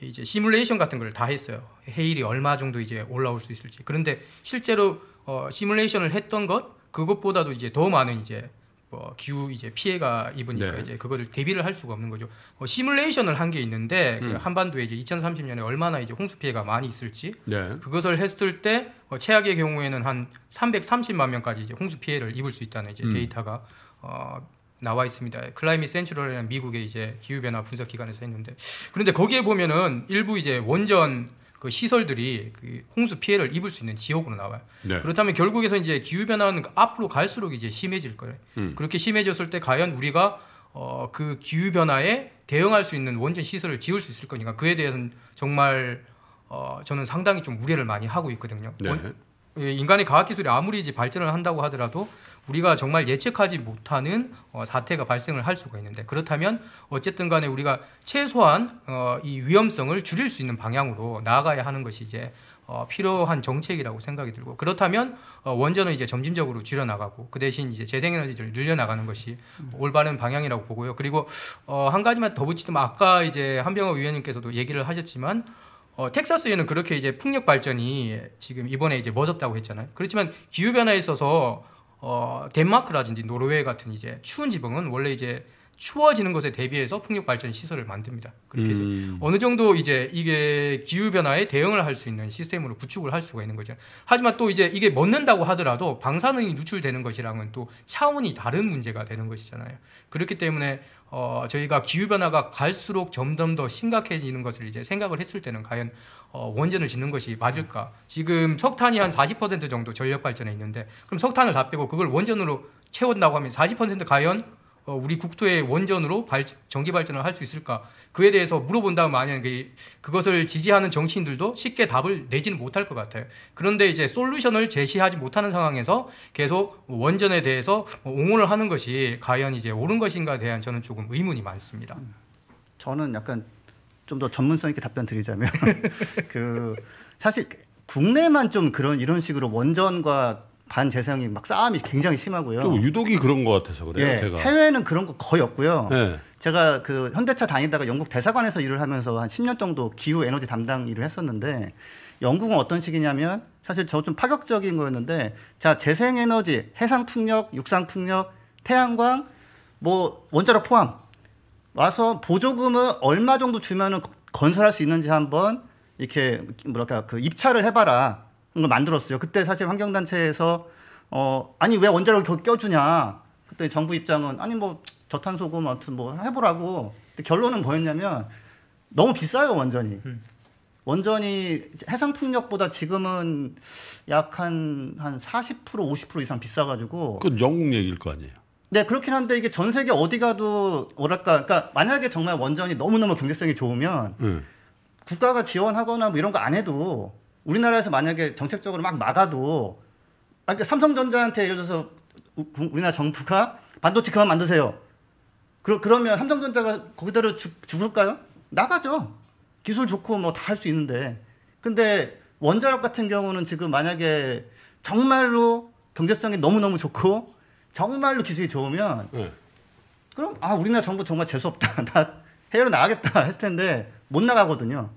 이제 시뮬레이션 같은 걸 다 했어요. 해일이 얼마 정도 이제 올라올 수 있을지. 그런데 실제로 어 시뮬레이션을 했던 것 그것보다도 이제 더 많은 이제 어, 기후 이제 피해가 입으니까 네. 이제 그거를 대비를 할 수가 없는 거죠. 어, 시뮬레이션을 한 게 있는데 그 음. 그 한반도에 이제 2030년에 얼마나 이제 홍수 피해가 많이 있을지 네. 그것을 했을 때 어, 최악의 경우에는 한 330만 명까지 이제 홍수 피해를 입을 수 있다는 이제 음. 데이터가 어, 나와 있습니다. 클라이밋 센츄럴이라는 미국의 이제 기후 변화 분석 기관에서 했는데 그런데 거기에 보면은 일부 이제 원전 그 시설들이 그 홍수 피해를 입을 수 있는 지역으로 나와요. 네. 그렇다면 결국에서 이제 기후 변화는 앞으로 갈수록 이제 심해질 거예요. 음. 그렇게 심해졌을 때 과연 우리가 어, 그 기후 변화에 대응할 수 있는 원전 시설을 지을 수 있을 거니까 그에 대해서는 정말 어, 저는 상당히 좀 우려를 많이 하고 있거든요. 네. 원, 예, 인간의 과학 기술이 아무리 이제 발전을 한다고 하더라도 우리가 정말 예측하지 못하는 어, 사태가 발생을 할 수가 있는데 그렇다면 어쨌든 간에 우리가 최소한 어, 이 위험성을 줄일 수 있는 방향으로 나아가야 하는 것이 이제 어, 필요한 정책이라고 생각이 들고 그렇다면 원전은 이제 점진적으로 줄여나가고 그 대신 이제 재생에너지를 늘려나가는 것이 올바른 방향이라고 보고요. 그리고 한 가지만 더 붙이면 아까 이제 한병호 위원님께서도 얘기를 하셨지만 어, 텍사스에는 그렇게 이제 풍력 발전이 지금 이번에 이제 멎었다고 했잖아요. 그렇지만 기후 변화에 있어서 어, 덴마크라든지 노르웨이 같은 이제 추운 지방은 원래 이제 추워지는 것에 대비해서 풍력 발전 시설을 만듭니다. 그렇게 이제 음. 어느 정도 이제 이게 기후 변화에 대응을 할 수 있는 시스템으로 구축을 할 수가 있는 거죠. 하지만 또 이제 이게 멎는다고 하더라도 방사능이 누출되는 것이랑은 또 차원이 다른 문제가 되는 것이잖아요. 그렇기 때문에 어, 저희가 기후변화가 갈수록 점점 더 심각해지는 것을 이제 생각을 했을 때는 과연 어, 원전을 짓는 것이 맞을까? 지금 석탄이 한 40% 정도 전력 발전에 있는데 그럼 석탄을 다 빼고 그걸 원전으로 채운다고 하면 40% 과연 어, 우리 국토의 원전으로 발, 전기 발전을 할 수 있을까? 그에 대해서 물어본 다음 만약 에 그, 그것을 지지하는 정치인들도 쉽게 답을 내지는 못할 것 같아요. 그런데 이제 솔루션을 제시하지 못하는 상황에서 계속 원전에 대해서 옹호를 하는 것이 과연 이제 옳은 것인가에 대한 저는 조금 의문이 많습니다. 음. 저는 약간 좀 더 전문성 있게 답변 드리자면 그 사실 국내만 좀 그런 이런 식으로 원전과 반재성이 막 싸움이 굉장히 심하고요. 좀 유독이 그런 것 같아서 그래요. 예, 제가 해외는 그런 거 거의 없고요. 예. 제가 그 현대차 다니다가 영국 대사관에서 일을 하면서 한 10년 정도 기후 에너지 담당 일을 했었는데 영국은 어떤 식이냐면 사실 저 좀 파격적인 거였는데 자 재생 에너지, 해상 풍력, 육상 풍력, 태양광 뭐 원자력 포함 와서 보조금을 얼마 정도 주면은 건설할 수 있는지 한번 이렇게 뭐랄까 그 입찰을 해봐라. 걸 만들었어요. 그때 사실 환경단체에서 어 아니 왜원자력 겨, 껴주냐 그때 정부 입장은 아니 뭐 저탄소금 아무튼 뭐 해보라고 결론은 뭐였냐면 너무 비싸요 완전히 음. 원전히 해상 풍력보다 지금은 약한한40% 50% 이상 비싸가지고 그 영국 얘기일 거 아니에요. 네 그렇긴 한데 이게 전 세계 어디 가도 뭐랄까 그러니까 만약에 정말 원전이 너무 너무 경제성이 좋으면 음. 국가가 지원하거나 뭐 이런 거 안 해도 우리나라에서 만약에 정책적으로 막 막아도 아, 그러니까 삼성전자한테 예를 들어서 우리나라 정부가 반도체 그만 만드세요. 그러, 그러면 삼성전자가 거기대로 죽, 을까요 나가죠. 기술 좋고 뭐 다 할 수 있는데. 근데 원자력 같은 경우는 지금 만약에 정말로 경제성이 너무너무 좋고 정말로 기술이 좋으면 네. 그럼 아 우리나라 정부 정말 재수없다 나 해외로 나가겠다 했을 텐데 못 나가거든요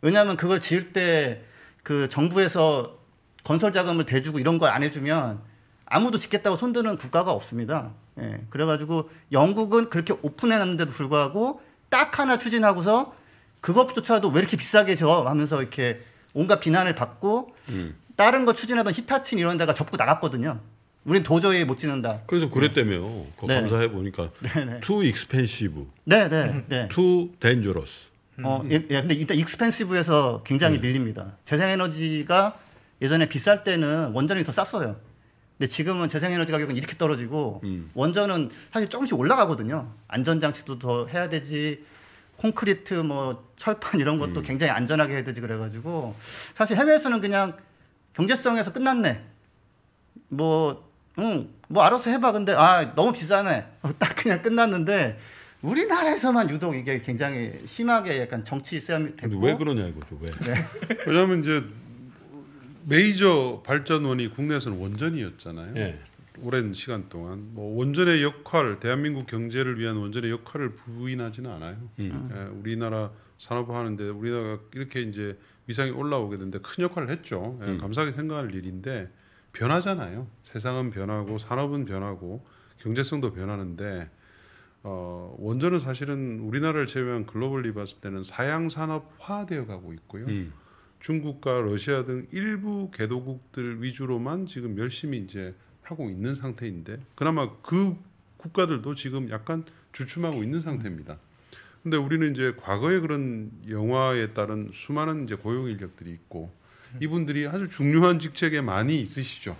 왜냐하면 그걸 지을 때그 정부에서 건설 자금을 대주고 이런 걸안 해주면 아무도 짓겠다고 손드는 국가가 없습니다. 예. 그래가지고 영국은 그렇게 오픈해놨는데도 불구하고 딱 하나 추진하고서 그것조차도 왜 이렇게 비싸게 져 하면서 이렇게 온갖 비난을 받고 음. 다른 거 추진하던 히타치 이런 데가 접고 나갔거든요. 우린 도저히 못 지는다. 그래서 예. 그랬다며. 네. 네. 감사해 보니까 네, 네. too expensive. 네, 네, 네. too dangerous. 음. 어, 예, 예, 근데 일단 익스펜시브에서 굉장히 네. 밀립니다. 재생에너지가 예전에 비쌀 때는 원전이 더 쌌어요. 근데 지금은 재생에너지 가격은 이렇게 떨어지고 음. 원전은 사실 조금씩 올라가거든요. 안전장치도 더 해야 되지. 콘크리트 뭐 철판 이런 것도 음. 굉장히 안전하게 해야 되지 그래가지고 사실 해외에서는 그냥 경제성에서 끝났네. 뭐, 응, 뭐 알아서 해봐. 근데 아 너무 비싸네. 딱 그냥 끝났는데 우리나라에서만 유독 이게 굉장히 심하게 약간 정치 쌤이 되고왜 그러냐 이거죠 왜 네. 왜냐하면 이제 메이저 발전원이 국내에서는 원전이었잖아요 네. 오랜 시간 동안 뭐 원전의 역할 대한민국 경제를 위한 원전의 역할을 부인하지는 않아요 음. 예, 우리나라 산업화하는데 우리나라가 이렇게 이제 위상이 올라오게 되는데 큰 역할을 했죠 예, 음. 감사하게 생각할 일인데 변하잖아요 세상은 변하고 산업은 변하고 경제성도 변하는데 어, 원전은 사실은 우리나라를 제외한 글로벌리 봤을 때는 사양 산업화되어 가고 있고요. 음. 중국과 러시아 등 일부 개도국들 위주로만 지금 열심히 이제 하고 있는 상태인데 그나마 그 국가들도 지금 약간 주춤하고 있는 상태입니다. 근데 우리는 이제 과거에 그런 영화에 따른 수많은 이제 고용 인력들이 있고 이분들이 아주 중요한 직책에 많이 있으시죠.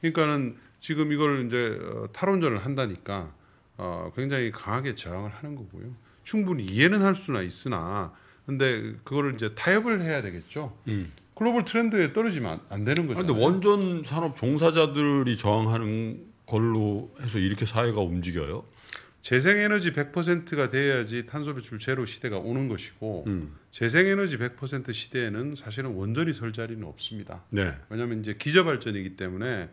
그러니까는 지금 이걸 이제 어, 탈원전을 한다니까 어, 굉장히 강하게 저항을 하는 거고요. 충분히 이해는 할 수나 있으나 근데 그거를 이제 타협을 해야 되겠죠. 음. 글로벌 트렌드에 떨어지면 안, 되는 거죠. 아, 근데 원전 산업 종사자들이 저항하는 걸로 해서 이렇게 사회가 움직여요? 재생에너지 100%가 돼야지 탄소 배출 제로 시대가 오는 것이고 음. 재생에너지 100% 시대에는 사실은 원전이 설 자리는 없습니다. 네. 왜냐하면 이제 기저발전이기 때문에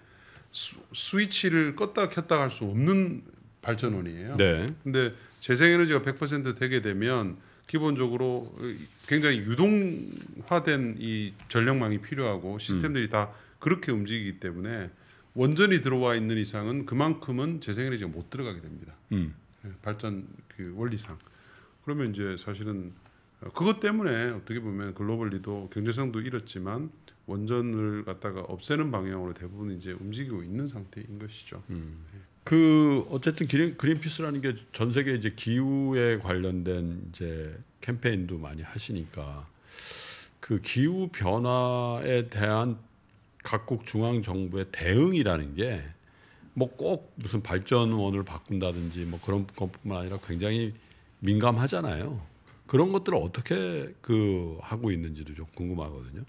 수, 스위치를 껐다 켰다 할 수 없는 발전원이에요. 네. 근데 재생에너지가 100% 되게 되면 기본적으로 굉장히 유동화된 이 전력망이 필요하고 시스템들이 음. 다 그렇게 움직이기 때문에 원전이 들어와 있는 이상은 그만큼은 재생에너지가 못 들어가게 됩니다. 음. 네, 발전 그 원리상. 그러면 이제 사실은 어, 그것 때문에 어떻게 보면 글로벌리도 경제성도 잃었지만 원전을 갖다가 없애는 방향으로 대부분 이제 움직이고 있는 상태인 것이죠. 음. 네. 그 어쨌든 그린, 그린피스라는 게 전 세계 이제 기후에 관련된 이제 캠페인도 많이 하시니까 그 기후 변화에 대한 각국 중앙 정부의 대응이라는 게 뭐 꼭 무슨 발전원을 바꾼다든지 뭐 그런 것뿐만 아니라 굉장히 민감하잖아요. 그런 것들을 어떻게 그 하고 있는지도 좀 궁금하거든요.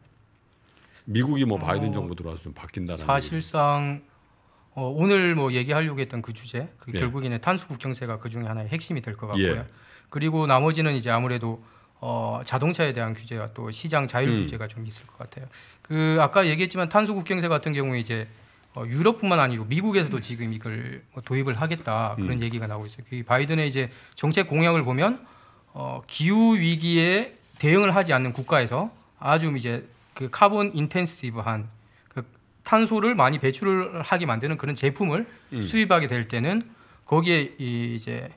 미국이 뭐 어, 바이든 어, 정부 들어와서 좀 바뀐다는 사실상 얘기는. 어, 오늘 뭐 얘기하려고 했던 그 주제, 그 예. 결국에는 탄소 국경세가 그 중에 하나의 핵심이 될 것 같고요. 예. 그리고 나머지는 이제 아무래도 어, 자동차에 대한 규제와 또 시장 자율 음. 규제가 좀 있을 것 같아요. 그 아까 얘기했지만 탄소 국경세 같은 경우에 이제 어, 유럽뿐만 아니고 미국에서도 지금 이걸 뭐 도입을 하겠다 그런 음. 얘기가 나오고 있어요. 그 바이든의 이제 정책 공약을 보면 어, 기후 위기에 대응을 하지 않는 국가에서 아주 이제 그 카본 인텐시브한 탄소를 많이 배출을 하게 만드는 그런 제품을 음. 수입하게 될 때는 거기에 이제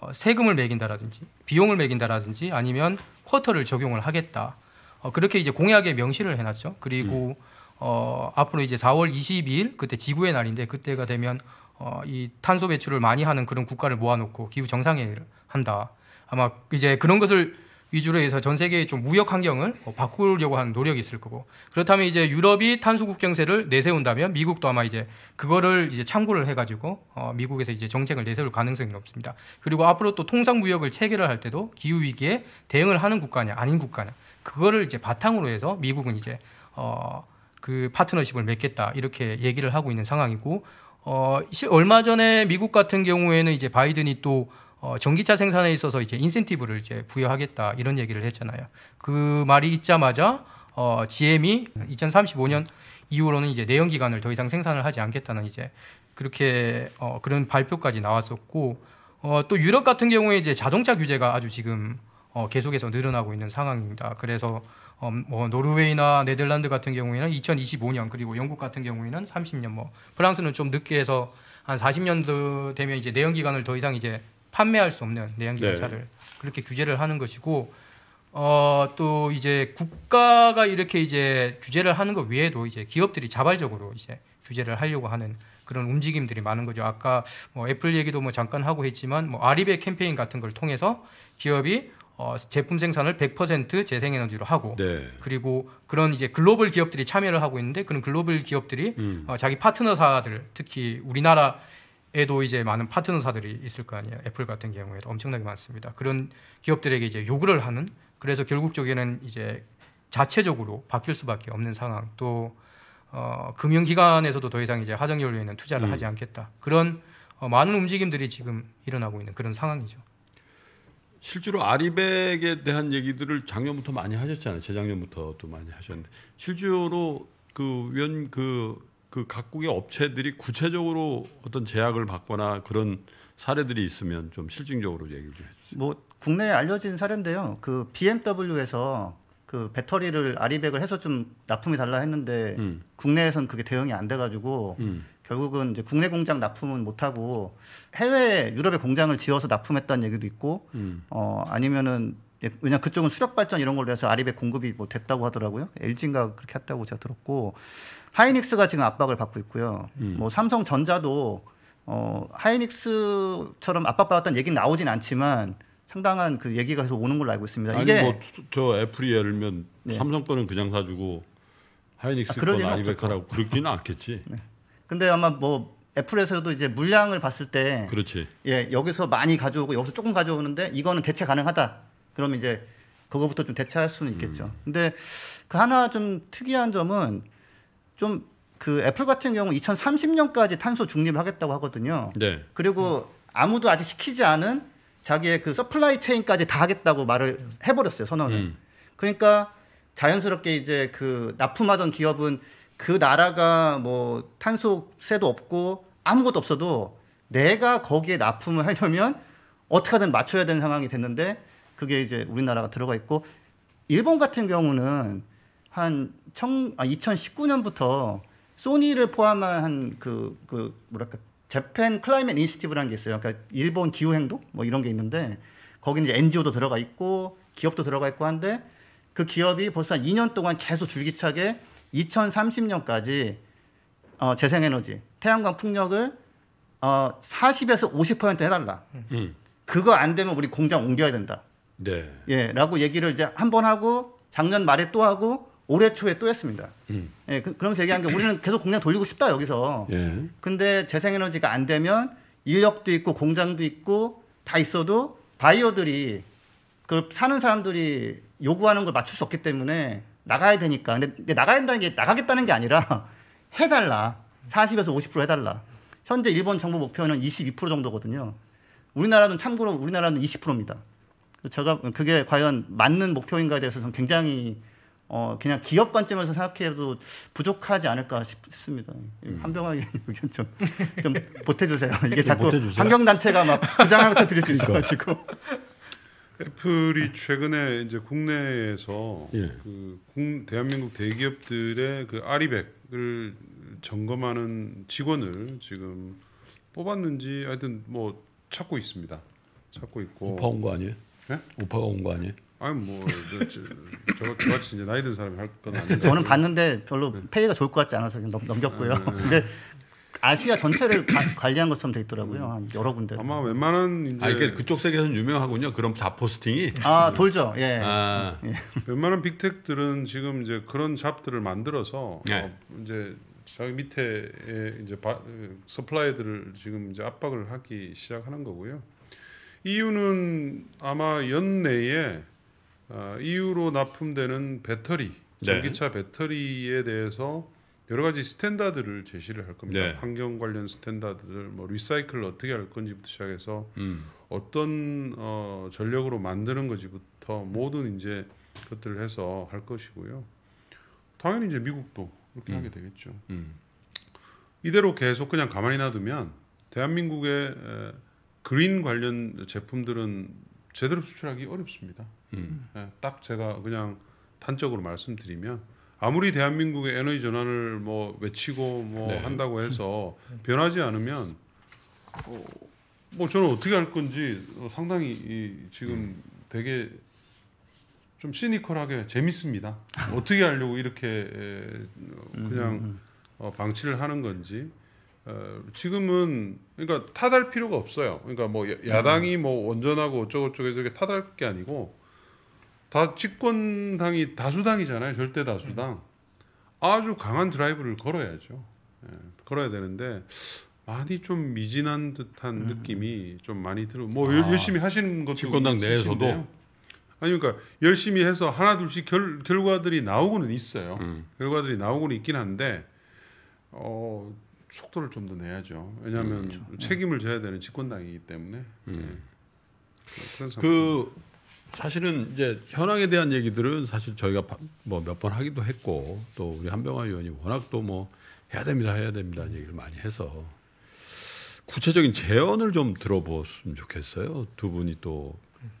어, 세금을 매긴다라든지 비용을 매긴다라든지 아니면 쿼터를 적용을 하겠다. 어, 그렇게 이제 공약에 명시를 해놨죠. 그리고 음. 어, 앞으로 이제 4월 22일 그때 지구의 날인데 그때가 되면 어, 이 탄소 배출을 많이 하는 그런 국가를 모아놓고 기후 정상회를 의 한다. 아마 이제 그런 것을 위주로 해서 전 세계의 좀 무역 환경을 어, 바꾸려고 하는 노력이 있을 거고 그렇다면 이제 유럽이 탄소 국경세를 내세운다면 미국도 아마 이제 그거를 이제 참고를 해가지고 어 미국에서 이제 정책을 내세울 가능성이 높습니다. 그리고 앞으로 또 통상 무역을 체결를할 때도 기후 위기에 대응을 하는 국가냐 아닌 국가냐 그거를 이제 바탕으로 해서 미국은 이제 어그 파트너십을 맺겠다 이렇게 얘기를 하고 있는 상황이고 어 얼마 전에 미국 같은 경우에는 이제 바이든이 또 어, 전기차 생산에 있어서 이제 인센티브를 이제 부여하겠다 이런 얘기를 했잖아요. 그 말이 있자마자 어, GM이 2035년 이후로는 이제 내연기관을 더 이상 생산을 하지 않겠다는 이제 그렇게 어, 그런 발표까지 나왔었고 어, 또 유럽 같은 경우에 이제 자동차 규제가 아주 지금 어, 계속해서 늘어나고 있는 상황입니다. 그래서 어, 뭐 노르웨이나 네덜란드 같은 경우에는 2025년 그리고 영국 같은 경우에는 30년 뭐 프랑스는 좀 늦게 해서 한 40년도 되면 이제 내연기관을 더 이상 이제 판매할 수 없는 내연기관차를 네. 그렇게 규제를 하는 것이고 어, 또 이제 국가가 이렇게 이제 규제를 하는 것 외에도 이제 기업들이 자발적으로 이제 규제를 하려고 하는 그런 움직임들이 많은 거죠. 아까 뭐 애플 얘기도 뭐 잠깐 하고 했지만 뭐 아리베 캠페인 같은 걸 통해서 기업이 어, 제품 생산을 100% 재생에너지로 하고 네. 그리고 그런 이제 글로벌 기업들이 참여를 하고 있는데 그런 글로벌 기업들이 음. 어, 자기 파트너사들 특히 우리나라 에도 이제 많은 파트너사들이 있을 거 아니에요. 애플 같은 경우에도 엄청나게 많습니다. 그런 기업들에게 이제 요구를 하는 그래서 결국적에는 이제 자체적으로 바뀔 수밖에 없는 상황 또 어, 금융기관에서도 더 이상 이제 하정연료에는 투자를 음. 하지 않겠다 그런 어, 많은 움직임들이 지금 일어나고 있는 그런 상황이죠. 실제로 아리백에 대한 얘기들을 작년부터 많이 하셨잖아요. 재작년부터 도 많이 하셨는데 실제로 그 위원 그그 각국의 업체들이 구체적으로 어떤 제약을 받거나 그런 사례들이 있으면 좀 실증적으로 얘기를 좀 해주세요. 뭐 국내에 알려진 사례인데요. 그 BMW에서 그 배터리를 아리백을 해서 좀 납품이 달라 했는데 음. 국내에선 그게 대응이 안 돼가지고 음. 결국은 이제 국내 공장 납품은 못하고 해외 유럽의 공장을 지어서 납품했다는 얘기도 있고 음. 어 아니면은 예, 왜냐 그쪽은 수력 발전 이런 걸로 해서 아리백 공급이 뭐 됐다고 하더라고요 l g 가 그렇게 했다고 제가 들었고 하이닉스가 지금 압박을 받고 있고요. 음. 뭐 삼성전자도 어, 하이닉스처럼 압박받았다는 얘기는 나오진 않지만 상당한 그 얘기가 계속 오는 걸로 알고 있습니다. 아니, 뭐 저 애플이 예를 들면 네. 삼성 거는 그냥 사주고 하이닉스 아, 거 아니백하라고 그렇지는 않겠지. 네. 근데 아마 뭐 애플에서도 이제 물량을 봤을 때 그렇지. 예, 여기서 많이 가져오고 여기서 조금 가져오는데 이거는 대체 가능하다. 그러면 이제 그거부터 좀 대체할 수는 있겠죠. 음. 근데 그 하나 좀 특이한 점은 좀그 애플 같은 경우 2030년까지 탄소 중립을 하겠다고 하거든요. 네. 그리고 아무도 아직 시키지 않은 자기의 그 서플라이 체인까지 다 하겠다고 말을 해버렸어요 선언을. 음. 그러니까 자연스럽게 이제 그 납품하던 기업은 그 나라가 뭐 탄소세도 없고 아무것도 없어도 내가 거기에 납품을 하려면 어떻게든 맞춰야 되는 상황이 됐는데 그게 이제 우리나라가 들어가 있고 일본 같은 경우는 한 청, 아, 2019년부터 소니를 포함한 그, 그, 뭐랄까, 재팬 클라이맨 인스티브라는게 있어요. 그러니까 일본 기후행동? 뭐 이런 게 있는데, 거기는 이제 NGO도 들어가 있고, 기업도 들어가 있고 한데, 그 기업이 벌써 한 2년 동안 계속 줄기차게 2030년까지 어, 재생에너지, 태양광 풍력을 어, 40에서 50% 해달라. 음. 그거 안 되면 우리 공장 옮겨야 된다. 네. 예, 라고 얘기를 이제 한 번 하고 작년 말에 또 하고 올해 초에 또 했습니다. 음. 예, 그, 러면서 얘기한 게 우리는 계속 공장 돌리고 싶다 여기서. 예. 근데 재생에너지가 안 되면 인력도 있고 공장도 있고 다 있어도 바이어들이 그 사는 사람들이 요구하는 걸 맞출 수 없기 때문에 나가야 되니까. 근데, 근데 나가야 한다는 게 나가겠다는 게 아니라 해달라. 40에서 50% 해달라. 현재 일본 정부 목표는 22% 정도거든요. 우리나라는 참고로 우리나라는 20%입니다. 제가 그게 과연 맞는 목표인가에 대해서 는 굉장히 어, 그냥 기업 관점에서 생각해도 부족하지 않을까 싶, 습니다 음. 한병하 의견 좀, 좀 보태주세요. 이게 자꾸 환경단체가 막 주장하는 드릴 수 있어가지고. 그러니까. 애플이 최근에 이제 국내에서 예. 그 대한민국 대기업들의 그 아리백을 점검하는 직원을 지금 뽑았는지 하여튼 뭐 찾고 있습니다. 찾고 있고 오파 온거 아니에요? 네? 예? 오파가 온 거 아니에요? 아니 뭐 저, 저같이 저 이제 나이 든 사람이 할 건 아닌데 저는 봤는데 별로 네. 페이가 좋을 것 같지 않아서 넘, 넘겼고요. 네, 네, 근데 아시아 전체를 가, 관리한 것처럼 돼 있더라고요. 한 여러 군데. 아마 웬만한 이제 아, 그러니까 그쪽 세계에서는 유명하군요. 그럼 자포스팅이 아 돌죠. 예. 아. 예. 웬만한 빅텍들은 지금 이제 그런 잡들을 만들어서 예. 어, 이제 저기 밑에 이제 바, 서플라이드를 지금 이제 압박을 하기 시작하는 거고요. 이유는 아마 연내에 어, 이 e 로 납품되는 배터리, 네. 전기차 네. 배터리에 대해서 여러 가지 스탠다드를 제시를 할 겁니다. 네. 환경 관련 스탠다드들, 뭐 리사이클을 어떻게 할 건지부터 시작해서 음. 어떤 어, 전력으로 만드는 거지부터 모든 이제 것들을 해서 할 것이고요. 당연히 이제 미국도 그렇게 음. 하게 되겠죠. 음. 이대로 계속 그냥 가만히 놔두면 대한민국의 그린 관련 제품들은 제대로 수출하기 어렵습니다. 음. 예, 딱 제가 그냥 단적으로 말씀드리면 아무리 대한민국의 에너지 전환을 뭐 외치고 뭐 네. 한다고 해서 음. 변하지 않으면 어, 뭐 저는 어떻게 할 건지 상당히 이 지금 음. 되게 좀 시니컬하게 재밌습니다. 어떻게 하려고 이렇게 그냥 음, 음, 음. 어, 방치를 하는 건지 어, 지금은 그러니까 타달 필요가 없어요. 그러니까 뭐 야당이 음. 뭐 원전하고 어쩌고저쩌고 이렇게 타달 게 아니고 다 집권당이 다수당이잖아요. 절대 다수당. 음. 아주 강한 드라이브를 걸어야죠. 예, 걸어야 되는데 많이 좀 미진한 듯한 음. 느낌이 좀 많이 들어. 뭐 아, 열심히 하시는 것도 집권당 내에서도 아니 그러니까 열심히 해서 하나 둘씩 결, 결과들이 나오고는 있어요. 음. 결과들이 나오고는 있긴 한데 어 속도를 좀 더 내야죠. 왜냐하면 음, 그렇죠. 네. 책임을 져야 되는 집권당이기 때문에. 음. 네. 그 사실은 이제 현황에 대한 얘기들은 사실 저희가 뭐 몇 번 하기도 했고 또 우리 한병화 의원이 워낙 또 뭐 해야 됩니다 해야 됩니다 얘기를 많이 해서 구체적인 제언을 좀 들어보았으면 좋겠어요. 두 분이 또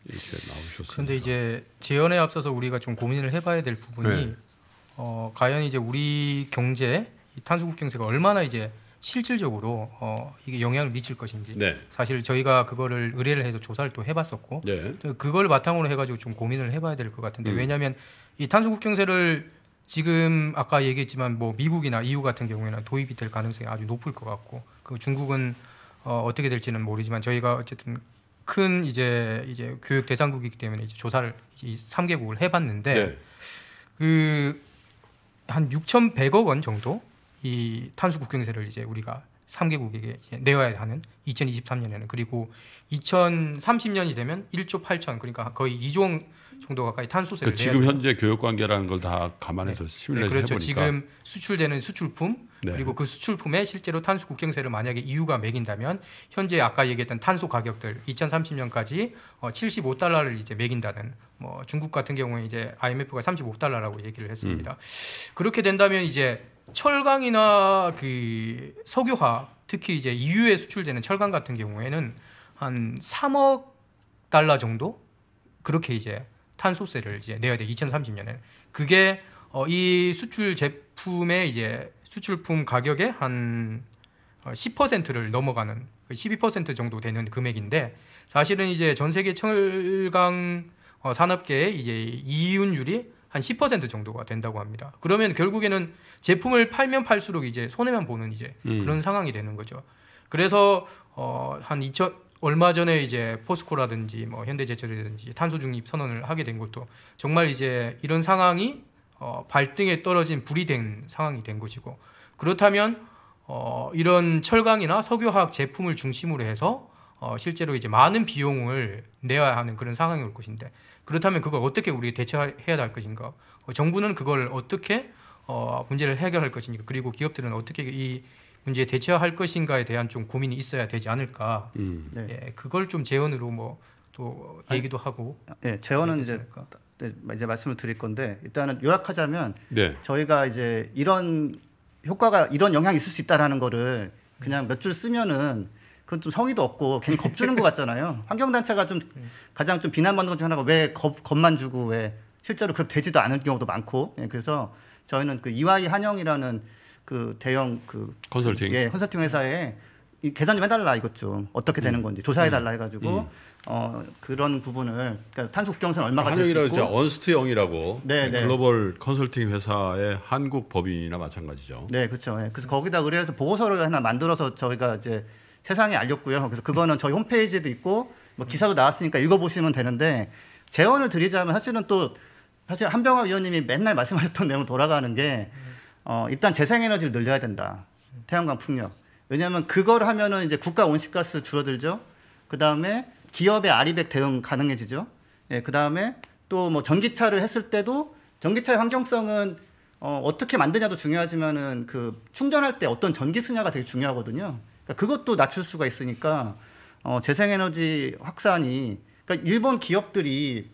이렇게 나오셨습니다. 근데 이제 제언에 앞서서 우리가 좀 고민을 해봐야 될 부분이 네. 어 과연 이제 우리 경제 탄소 국경세가 얼마나 이제 실질적으로 어, 이게 영향을 미칠 것인지 네. 사실 저희가 그거를 의뢰를 해서 조사를 또 해봤었고 네. 그걸 바탕으로 해가지고 좀 고민을 해봐야 될 것 같은데 음. 왜냐하면 이 탄소 국경세를 지금 아까 얘기했지만 뭐 미국이나 EU 같은 경우에는 도입이 될 가능성이 아주 높을 것 같고 그 중국은 어, 어떻게 될지는 모르지만 저희가 어쨌든 큰 이제 이제 교육 대상국이기 때문에 이제 조사를 이 3개국을 해봤는데 네. 그한 6,100억 원 정도 이 탄소 국경세를 이제 우리가 3개국에게 내어야 하는 2023년에는 그리고 2030년이 되면 1조 8천 그러니까 거의 2조 정도 가까이 탄소세를 그 지금 현재 교육 관계라는 걸 다 감안해서 네. 시뮬레이션 네, 그렇죠. 해보니까 지금 수출되는 수출품 네. 그리고 그 수출품에 실제로 탄소 국경세를 만약에 EU가 매긴다면 현재 아까 얘기했던 탄소 가격들 2030년까지 어 75달러를 이제 매긴다는 뭐 중국 같은 경우에 이제 IMF가 35달러라고 얘기를 했습니다. 음. 그렇게 된다면 이제 철강이나 그 석유화 특히 이제 EU에 수출되는 철강 같은 경우에는 한 3억 달러 정도 그렇게 이제 탄소세를 이제 내야 돼2 0 3 0년에 그게 어, 이 수출 제품의 이제 수출품 가격의 한 10%를 어, 넘어가는 12% 그 정도 되는 금액인데 사실은 이제 전 세계 철강 어, 산업계의 이제 이윤율이 한10% 정도가 된다고 합니다. 그러면 결국에는 제품을 팔면 팔수록 이제 손해만 보는 이제 음. 그런 상황이 되는 거죠. 그래서 어한 2천 얼마 전에 이제 포스코라든지 뭐 현대제철이라든지 탄소 중립 선언을 하게 된 것도 정말 이제 이런 상황이 어 발등에 떨어진 불이 된 상황이 된 것이고 그렇다면 어 이런 철강이나 석유화학 제품을 중심으로 해서 어, 실제로 이제 많은 비용을 내야 하는 그런 상황이 올 것인데 그렇다면 그걸 어떻게 우리 대처해야 할 것인가? 어, 정부는 그걸 어떻게 어, 문제를 해결할 것인가? 그리고 기업들은 어떻게 이 문제에 대처할 것인가에 대한 좀 고민이 있어야 되지 않을까? 음. 네. 예, 그걸 좀 재원으로 뭐 또 얘기도 아니, 하고. 예, 재원은 이제 될 네, 이제 말씀을 드릴 건데 일단은 요약하자면 네. 저희가 이제 이런 효과가 이런 영향이 있을 수 있다라는 거를 그냥 몇 줄 쓰면은 그건 좀 성의도 없고 괜히 겁주는 것 같잖아요. 환경단체가 좀 가장 좀 비난받는 것 중 하나가 왜 겁, 겁만 주고 왜 실제로 그렇게 되지도 않을 경우도 많고 예, 그래서 저희는 그 이와이 한영이라는 그 대형 그 컨설팅 예 컨설팅 회사에 이 계산 좀 해달라 이것 좀 어떻게 음. 되는 음. 건지 조사해달라 해가지고 음. 어 그런 부분을 그러니까 탄소 국경선 얼마가 될수 있고 이제 언스트 영이라고 네, 예, 네. 글로벌 컨설팅 회사의 한국 법인이나 마찬가지죠. 네 그렇죠. 예. 그래서 거기다 의뢰해서 보고서를 하나 만들어서 저희가 이제 세상에 알렸고요. 그래서 그거는 저희 홈페이지에도 있고 뭐 기사도 나왔으니까 읽어보시면 되는데 재원을 드리자면 사실은 또 사실 한병화 위원님이 맨날 말씀하셨던 내용 돌아가는 게 어, 일단 재생에너지를 늘려야 된다. 태양광 풍력. 왜냐하면 그걸 하면은 이제 국가 온실가스 줄어들죠. 그 다음에 기업의 아리백 대응 가능해지죠. 예, 그 다음에 또 뭐 전기차를 했을 때도 전기차의 환경성은 어, 어떻게 만드냐도 중요하지만은 그 충전할 때 어떤 전기 쓰냐가 되게 중요하거든요. 그러니까 그것도 낮출 수가 있으니까 어, 재생에너지 확산이 그러니까 일본 기업들이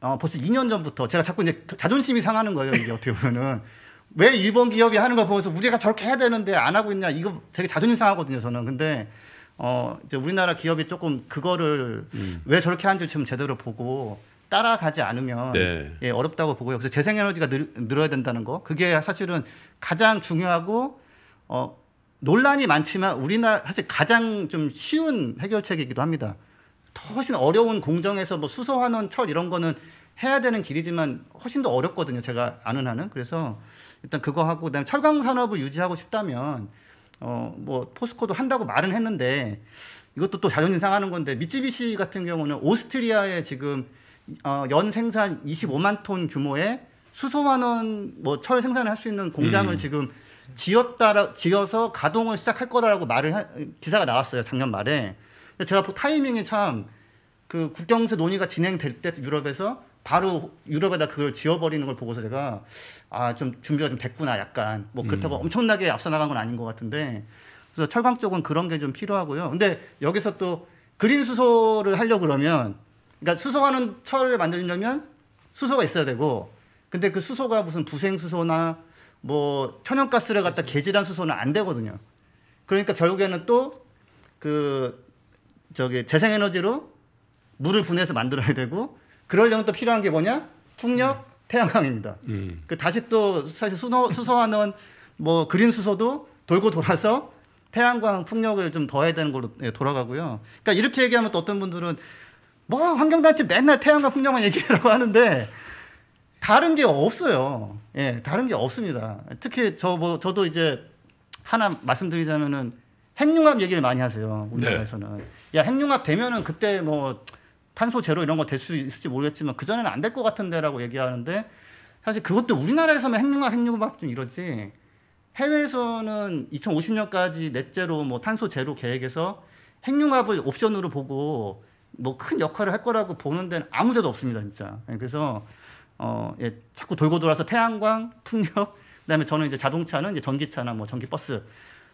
어, 벌써 2년 전부터 제가 자꾸 이제 자존심이 상하는 거예요 이게 어떻게 보면은 왜 일본 기업이 하는 걸 보면서 우리가 저렇게 해야 되는데 안 하고 있냐 이거 되게 자존심 상하거든요 저는 근데 어 이제 우리나라 기업이 조금 그거를 음. 왜 저렇게 하는지 지금 제대로 보고 따라가지 않으면 네. 예, 어렵다고 보고요. 그래서 재생에너지가 늘, 늘어야 된다는 거 그게 사실은 가장 중요하고 어 논란이 많지만 우리나라 사실 가장 좀 쉬운 해결책이기도 합니다. 훨씬 어려운 공정에서 뭐 수소환원 철 이런 거는 해야 되는 길이지만 훨씬 더 어렵거든요. 제가 아는 한은. 그래서 일단 그거 하고 그다음에 철강 산업을 유지하고 싶다면 어 뭐 포스코도 한다고 말은 했는데 이것도 또 자존심 상하는 건데 미쯔비시 같은 경우는 오스트리아에 지금 어, 연 생산 25만 톤 규모의 수소환원 뭐철 생산을 할 수 있는 공장을 음. 지금 지었다라 지어서 가동을 시작할 거다라고 말을 하, 기사가 나왔어요 작년 말에. 제가 타이밍이 참그 국경세 논의가 진행될 때 유럽에서 바로 유럽에다 그걸 지어버리는 걸 보고서 제가 아좀 준비가 좀 됐구나 약간 뭐 그렇다고 음. 엄청나게 앞서 나간 건 아닌 것 같은데 그래서 철강 쪽은 그런 게 좀 필요하고요. 근데 여기서 또 그린 수소를 하려 그러면 그러니까 수소하는 철을 만들려면 수소가 있어야 되고 근데 그 수소가 무슨 부생 수소나 뭐 천연가스를 갖다 그렇죠. 개질한 수소는 안 되거든요. 그러니까 결국에는 또 그 저기 재생에너지로 물을 분해해서 만들어야 되고 그러려면 또 필요한 게 뭐냐? 풍력, 음. 태양광입니다. 음. 그 다시 또 사실 수소 수소하는 뭐 그린 수소도 돌고 돌아서 태양광 풍력을 좀 더해야 되는 걸로 예, 돌아가고요. 그러니까 이렇게 얘기하면 또 어떤 분들은 뭐 환경단체 맨날 태양광 풍력만 얘기하라고 하는데 다른 게 없어요. 예, 다른 게 없습니다. 특히 저 뭐 저도 이제 하나 말씀드리자면은 핵융합 얘기를 많이 하세요. 우리나라에서는. 네. 야, 핵융합 되면은 그때 뭐 탄소 제로 이런 거 될 수 있을지 모르겠지만 그전에는 안 될 것 같은데라고 얘기하는데 사실 그것도 우리나라에서만 핵융합 핵융합 좀 이러지 해외에서는 2050년까지 넷째로뭐 탄소 제로 계획에서 핵융합을 옵션으로 보고 뭐 큰 역할을 할 거라고 보는 데는 아무 데도 없습니다, 진짜. 예, 그래서 어, 예, 자꾸 돌고 돌아서 태양광, 풍력, 그다음에 저는 이제 자동차는 이제 전기차나 뭐 전기버스,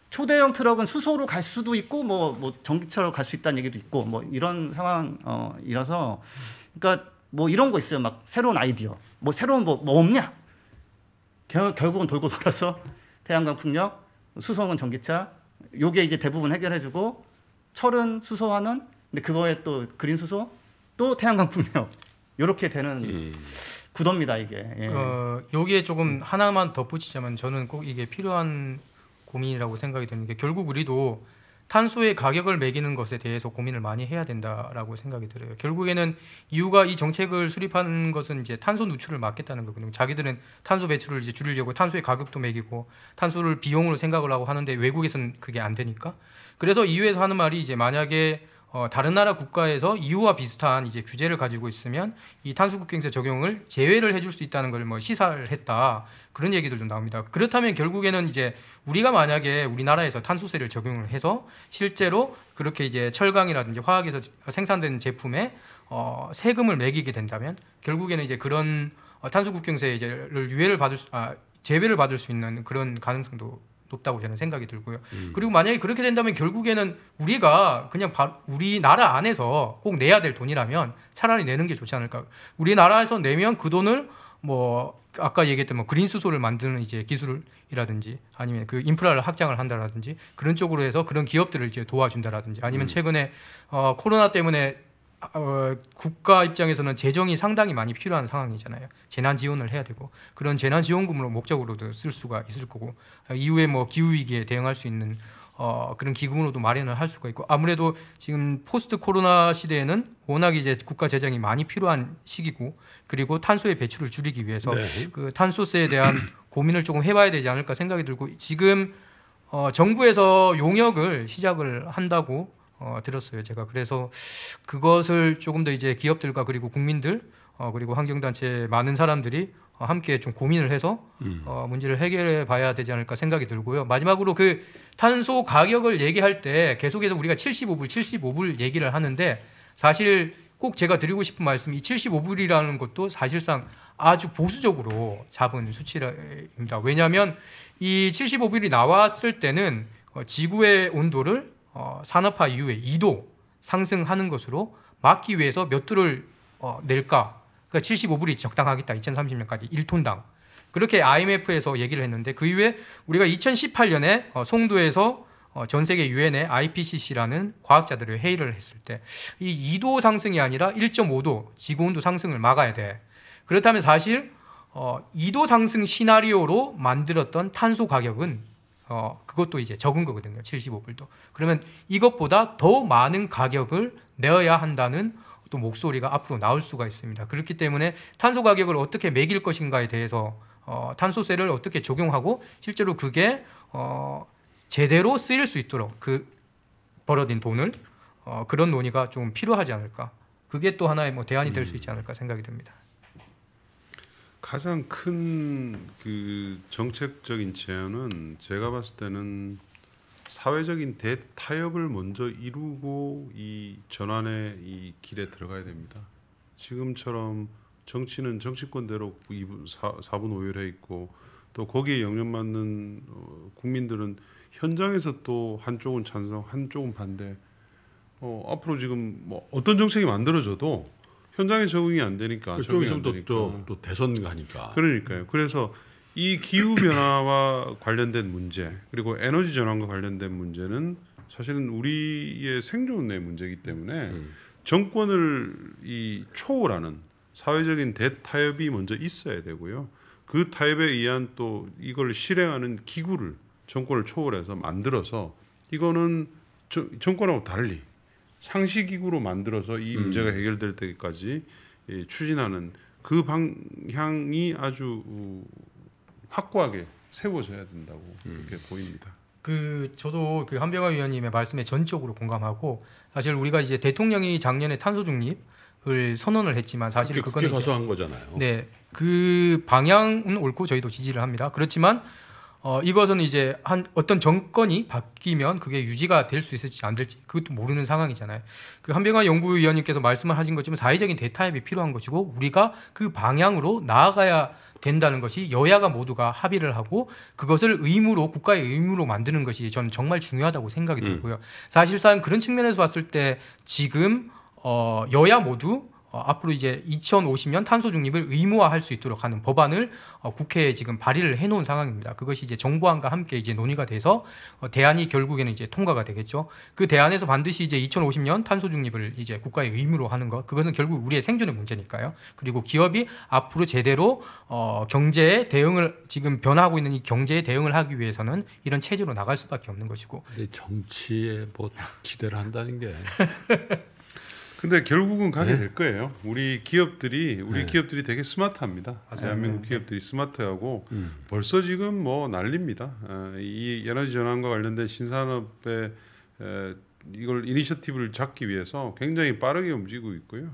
초대형 트럭은 수소로 갈 수도 있고 뭐, 뭐 전기차로 갈 수 있다는 얘기도 있고 뭐 이런 상황이라서 어, 그러니까 뭐 이런 거 있어요. 막 새로운 아이디어, 뭐 새로운 뭐, 뭐 없냐? 결, 결국은 돌고 돌아서 태양광 풍력, 수소는 전기차, 요게 이제 대부분 해결해주고 철은 수소화는 근데 그거에 또 그린 수소, 또 태양광 풍력 요렇게 되는. 음. 구도입니다 이게. 예. 어, 여기에 조금 하나만 덧붙이자면 저는 꼭 이게 필요한 고민이라고 생각이 드는 게 결국 우리도 탄소의 가격을 매기는 것에 대해서 고민을 많이 해야 된다라고 생각이 들어요. 결국에는 이유가 이 정책을 수립하는 것은 이제 탄소 누출을 막겠다는 거거든요. 자기들은 탄소 배출을 이제 줄이려고 탄소의 가격도 매기고 탄소를 비용으로 생각을 하고 하는데 외국에서는 그게 안 되니까. 그래서 이유에서 하는 말이 이제 만약에 어, 다른 나라 국가에서 이유와 비슷한 이제 규제를 가지고 있으면 이 탄소국경세 적용을 제외를 해줄 수 있다는 걸 뭐 시사했다 그런 얘기들도 나옵니다. 그렇다면 결국에는 이제 우리가 만약에 우리나라에서 탄소세를 적용을 해서 실제로 그렇게 이제 철강이라든지 화학에서 생산되는 제품에 어, 세금을 매기게 된다면 결국에는 이제 그런 어, 탄소국경세를 유예를 받을 수, 아, 제외를 받을 수 있는 그런 가능성도 높다고 저는 생각이 들고요. 음. 그리고 만약에 그렇게 된다면 결국에는 우리가 그냥 바, 우리나라 안에서 꼭 내야 될 돈이라면 차라리 내는 게 좋지 않을까. 우리나라에서 내면 그 돈을 뭐 아까 얘기했던 뭐 그린 수소를 만드는 이제 기술이라든지 아니면 그 인프라를 확장을 한다라든지 그런 쪽으로 해서 그런 기업들을 이제 도와준다라든지 아니면 음. 최근에 어 코로나 때문에 어, 국가 입장에서는 재정이 상당히 많이 필요한 상황이잖아요. 재난 지원을 해야 되고 그런 재난 지원금으로 목적으로도 쓸 수가 있을 거고 이후에 뭐 기후 위기에 대응할 수 있는 어, 그런 기금으로도 마련을 할 수가 있고 아무래도 지금 포스트 코로나 시대에는 워낙 이제 국가 재정이 많이 필요한 시기고 그리고 탄소의 배출을 줄이기 위해서 네. 그 탄소세에 대한 고민을 조금 해봐야 되지 않을까 생각이 들고 지금 어, 정부에서 용역을 시작을 한다고 어, 들었어요. 제가 그래서 그것을 조금 더 이제 기업들과 그리고 국민들 어, 그리고 환경단체 많은 사람들이 어, 함께 좀 고민을 해서 음. 어, 문제를 해결해 봐야 되지 않을까 생각이 들고요. 마지막으로 그 탄소 가격을 얘기할 때 계속해서 우리가 75불, 75불 얘기를 하는데 사실 꼭 제가 드리고 싶은 말씀이 75불이라는 것도 사실상 아주 보수적으로 잡은 수치입니다. 왜냐하면 이 75불이 나왔을 때는 어, 지구의 온도를 어, 산업화 이후에 2도 상승하는 것으로 막기 위해서 몇 두를 어, 낼까? 그러니까 75불이 적당하겠다. 2030년까지 1톤당. 그렇게 IMF에서 얘기를 했는데 그 이후에 우리가 2018년에 어, 송도에서 어, 전 세계 u n 의 IPCC라는 과학자들의 회의를 했을 때 이 2도 상승이 아니라 1.5도 지구 온도 상승을 막아야 돼. 그렇다면 사실 어, 2도 상승 시나리오로 만들었던 탄소 가격은 어, 그것도 이제 적은 거거든요. 75불도. 그러면 이것보다 더 많은 가격을 내어야 한다는 또 목소리가 앞으로 나올 수가 있습니다. 그렇기 때문에 탄소 가격을 어떻게 매길 것인가에 대해서 어, 탄소세를 어떻게 적용하고 실제로 그게 어, 제대로 쓰일 수 있도록 그 벌어진 돈을 어, 그런 논의가 좀 필요하지 않을까. 그게 또 하나의 뭐 대안이 될수 음. 있지 않을까 생각이 듭니다. 가장 큰 그 정책적인 제안은 제가 봤을 때는 사회적인 대타협을 먼저 이루고 이 전환의 이 길에 들어가야 됩니다. 지금처럼 정치는 정치권대로 2분, 4, 4분 오열해 있고 또 거기에 영향받는 어, 국민들은 현장에서 또 한쪽은 찬성, 한쪽은 반대. 어, 앞으로 지금 뭐 어떤 정책이 만들어져도 현장에 적응이 안 되니까 그쪽이 좀또또 또 대선 가니까 그러니까요. 그래서 이 기후 변화와 관련된 문제 그리고 에너지 전환과 관련된 문제는 사실은 우리의 생존의 문제이기 때문에 음. 정권을 이 초월하는 사회적인 대타협이 먼저 있어야 되고요. 그 타협에 의한 또 이걸 실행하는 기구를 정권을 초월해서 만들어서 이거는 정권하고 달리 상시기구로 만들어서 이 음. 문제가 해결될 때까지 예, 추진하는 그 방향이 아주 확고하게 세워져야 된다고 음. 그렇게 보입니다. 그 저도 그 한병화 위원님의 말씀에 전적으로 공감하고 사실 우리가 이제 대통령이 작년에 탄소 중립을 선언을 했지만 사실 그게, 그거 그게 거잖아요. 네, 그 방향은 옳고 저희도 지지를 합니다. 그렇지만 어, 이것은 이제 한 어떤 정권이 바뀌면 그게 유지가 될 수 있을지 안 될지 그것도 모르는 상황이잖아요. 그 한병화 연구위원님께서 말씀을 하신 것처럼 사회적인 대타협이 필요한 것이고 우리가 그 방향으로 나아가야 된다는 것이 여야가 모두가 합의를 하고 그것을 의무로 국가의 의무로 만드는 것이 저는 정말 중요하다고 생각이 음. 들고요. 사실상 그런 측면에서 봤을 때 지금 어, 여야 모두 어, 앞으로 이제 2050년 탄소 중립을 의무화할 수 있도록 하는 법안을 어, 국회에 지금 발의를 해놓은 상황입니다. 그것이 이제 정부안과 함께 이제 논의가 돼서 어, 대안이 결국에는 이제 통과가 되겠죠. 그 대안에서 반드시 이제 2050년 탄소 중립을 이제 국가의 의무로 하는 것, 그것은 결국 우리의 생존의 문제니까요. 그리고 기업이 앞으로 제대로 어, 경제에 대응을 지금 변화하고 있는 이 경제에 대응을 하기 위해서는 이런 체제로 나갈 수밖에 없는 것이고. 정치에 뭐 기대를 한다는 게. 근데 결국은 가게 네. 될 거예요. 우리 기업들이 우리 네. 기업들이 되게 스마트합니다. 대한민국 네. 기업들이 스마트하고 음. 벌써 지금 뭐 난립니다. 어, 이 에너지 전환과 관련된 신산업의 이걸 이니셔티브를 잡기 위해서 굉장히 빠르게 움직이고 있고요.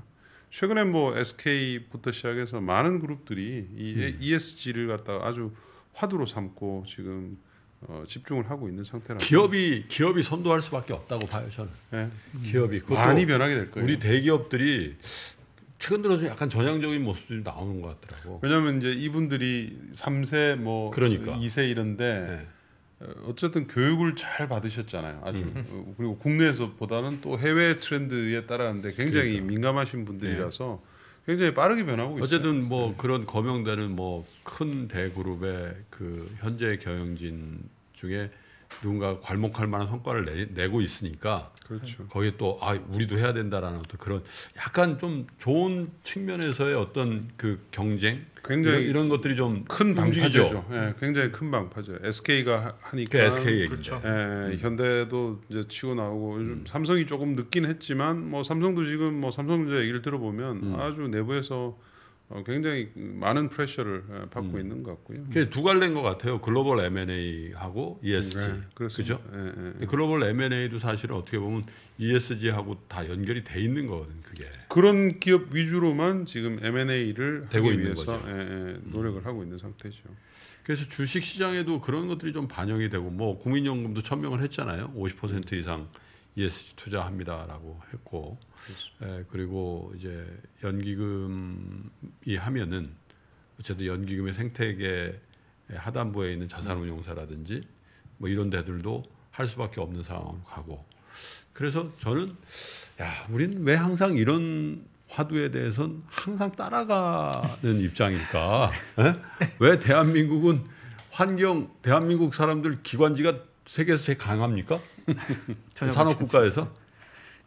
최근에 뭐 SK부터 시작해서 많은 그룹들이 이 ESG를 음. 갖다 아주 화두로 삼고 지금 어, 집중을 하고 있는 상태라 기업이 기업이 선도할 수밖에 없다고 봐요 저는. 네. 기업이 많이 변하게 될 거예요. 우리 대기업들이 최근 들어 서 약간 전향적인 모습들이 나오는 것 같더라고. 왜냐하면 이제 이분들이 3세 뭐 그러니까. 2세 이런데 네. 어, 어쨌든 교육을 잘 받으셨잖아요. 아주 음. 어, 그리고 국내에서보다는 또 해외 트렌드에 따라하는데 굉장히 그러니까. 민감하신 분들이라서. 네. 굉장히 빠르게 변하고 있어요. 어쨌든 뭐 그런 거명되는 뭐큰 대그룹의 그 현재 경영진 중에 누군가가 괄목할 만한 성과를 내, 고 있으니까 그렇죠. 거기에 또 아, 우리도 해야 된다라는 어떤 그런 약간 좀 좋은 측면에서의 어떤 그 경쟁 굉장히 이런, 이런 것들이 좀 큰 방파제죠. 예, 굉장히 큰 방파제. SK가 하니까 그 SK 얘기 그렇죠. 예. 예, 음. 현대도 이제 치고 나오고 요즘 음. 삼성이 조금 늦긴 했지만 뭐 삼성도 지금 뭐 삼성전자 얘기를 들어보면 음. 아주 내부에서 어, 굉장히 많은 프레셔를 어, 받고 음. 있는 것 같고요. 그게 두 갈래인 것 같아요. 글로벌 M&A하고 ESG. 네, 그렇죠? 예, 예. 예. 글로벌 M&A도 사실은 어떻게 보면 ESG하고 다 연결이 돼 있는 거거든, 그게. 그런 기업 위주로만 지금 M&A를 되고 있는 거죠. 예, 예 음. 노력을 음. 하고 있는 상태죠. 그래서 주식 시장에도 그런 것들이 좀 반영이 되고 뭐 국민연금도 천명을 했잖아요. 50% 이상 ESG 투자합니다라고 했고 그렇죠. 에, 예, 그리고 이제 연기금이 하면은 어쨌든 연기금의 생태계 예, 하단부에 있는 자산운용사라든지 뭐 이런 데들도 할 수밖에 없는 상황으로 가고 그래서 저는 야우린왜 항상 이런 화두에 대해선 항상 따라가는 입장일까 에? 예? 왜 대한민국은 환경 대한민국 사람들 기관지가 세계에서 제일 강합니까? 산업 국가에서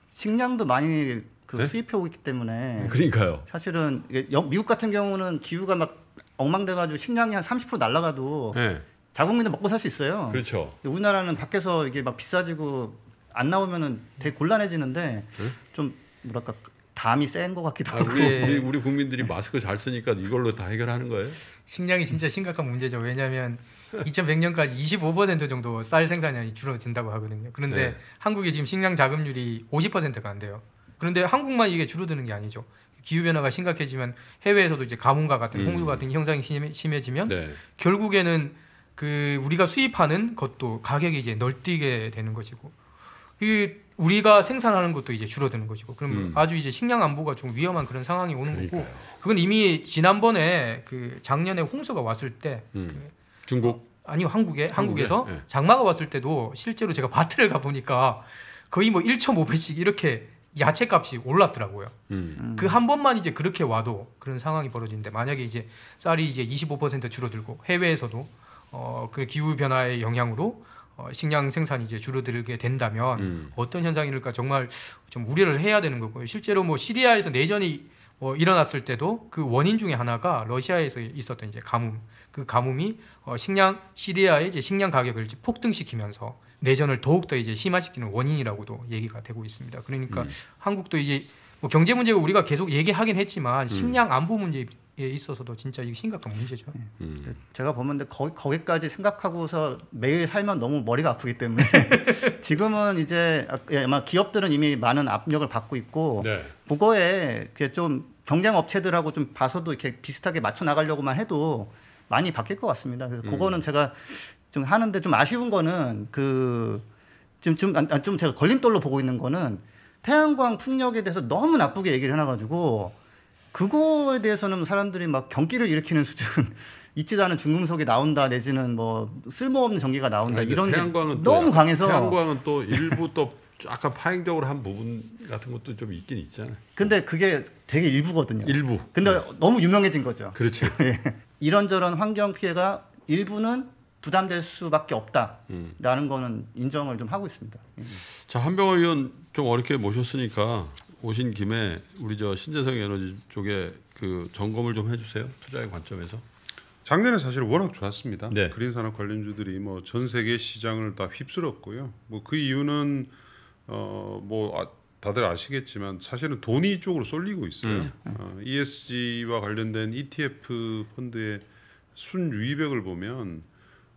식량도 많이 그 네? 수입해 오기 때문에 그러니까요. 사실은 미국 같은 경우는 기후가 막 엉망돼 가지고 식량이 한 30% 날라가도 네. 자국민들 먹고 살 수 있어요. 그렇죠. 우리나라는 밖에서 이게 막 비싸지고 안 나오면은 되게 곤란해지는데 네? 좀 뭐랄까 담이 센 것 같기도 아, 하고. 아, 우리, 우리, 우리 국민들이 마스크 잘 쓰니까 이걸로 다 해결하는 거예요? 식량이 진짜 심각한 문제죠. 왜냐하면 2100년까지 25% 정도 쌀 생산량이 줄어든다고 하거든요. 그런데 네. 한국이 지금 식량 자급률이 50%가 안 돼요. 그런데 한국만 이게 줄어드는 게 아니죠. 기후 변화가 심각해지면 해외에서도 이제 가뭄과 같은 홍수 음. 같은 음. 현상이 심해지면 네. 결국에는 그 우리가 수입하는 것도 가격이 이제 널뛰게 되는 것이고 그 우리가 생산하는 것도 이제 줄어드는 것이고 그럼 음. 아주 이제 식량 안보가 좀 위험한 그런 상황이 오는 그러니까요. 거고 그건 이미 지난번에 그 작년에 홍수가 왔을 때그 음. 중국 아니 한국에 한국에서 한국에? 예. 네. 장마가 왔을 때도 실제로 제가 밭을 가 보니까 거의 뭐 1.5배씩 이렇게 야채값이 올랐더라고요. 음. 그한 번만 이제 그렇게 와도 그런 상황이 벌어지는데 만약에 이제 쌀이 이제 25% 줄어들고 해외에서도 어그 기후 변화의 영향으로 어, 식량 생산이 이제 줄어들게 된다면 음. 어떤 현상이 일까 정말 좀 우려를 해야 되는 거고요. 실제로 뭐 시리아에서 내전이 어, 일어났을 때도 그 원인 중에 하나가 러시아에서 있었던 이제 가뭄 그 가뭄이 어, 식량 시리아의 이제 식량 가격을 이제 폭등시키면서 내전을 더욱 더 이제 심화시키는 원인이라고도 얘기가 되고 있습니다. 그러니까 음. 한국도 이제 뭐 경제 문제 우리가 계속 얘기하긴 했지만 음. 식량 안보 문제 예, 있어서도 진짜 이 심각한 문제죠. 예. 음. 음. 그 제가 보면데 거, 기까지 생각하고서 매일 살면 너무 머리가 아프기 때문에 지금은 이제 아, 예, 아마 기업들은 이미 많은 압력을 받고 있고 네. 그거에 좀 경쟁 업체들하고 좀 봐서도 이렇게 비슷하게 맞춰 나가려고만 해도 많이 바뀔 것 같습니다. 그래서 음. 그거는 음. 제가 좀 하는데 좀 아쉬운 거는 그 지금 좀, 아, 아, 좀 제가 걸림돌로 보고 있는 거는 태양광 풍력에 대해서 너무 나쁘게 얘기를 해놔가지고 그거에 대해서는 사람들이 막 경기를 일으키는 수준 있지도 않은 중금속이 나온다 내지는 뭐 쓸모없는 전기가 나온다 아니, 그 이런 태양광은 또, 너무 강해서 태양광은 또 일부 또 약간 파행적으로 한 부분 같은 것도 좀 있긴 있잖아요. 근데 그게 되게 일부거든요. 일부. 근데 네. 너무 유명해진 거죠. 그렇죠. 예. 이런저런 환경 피해가 일부는 부담될 수밖에 없다라는 음. 거는 인정을 좀 하고 있습니다. 예. 자 한병호 의원 좀 어렵게 모셨으니까 오신 김에 우리 저 신재생 에너지 쪽에 그 점검을 좀 해주세요. 투자의 관점에서. 작년에 사실 워낙 좋았습니다. 네. 그린 산업 관련주들이 뭐 전 세계 시장을 다 휩쓸었고요. 뭐 그 이유는 어뭐 아, 다들 아시겠지만 사실은 돈이 이쪽으로 쏠리고 있어요. 음. 어, ESG와 관련된 ETF 펀드의 순유입액을 보면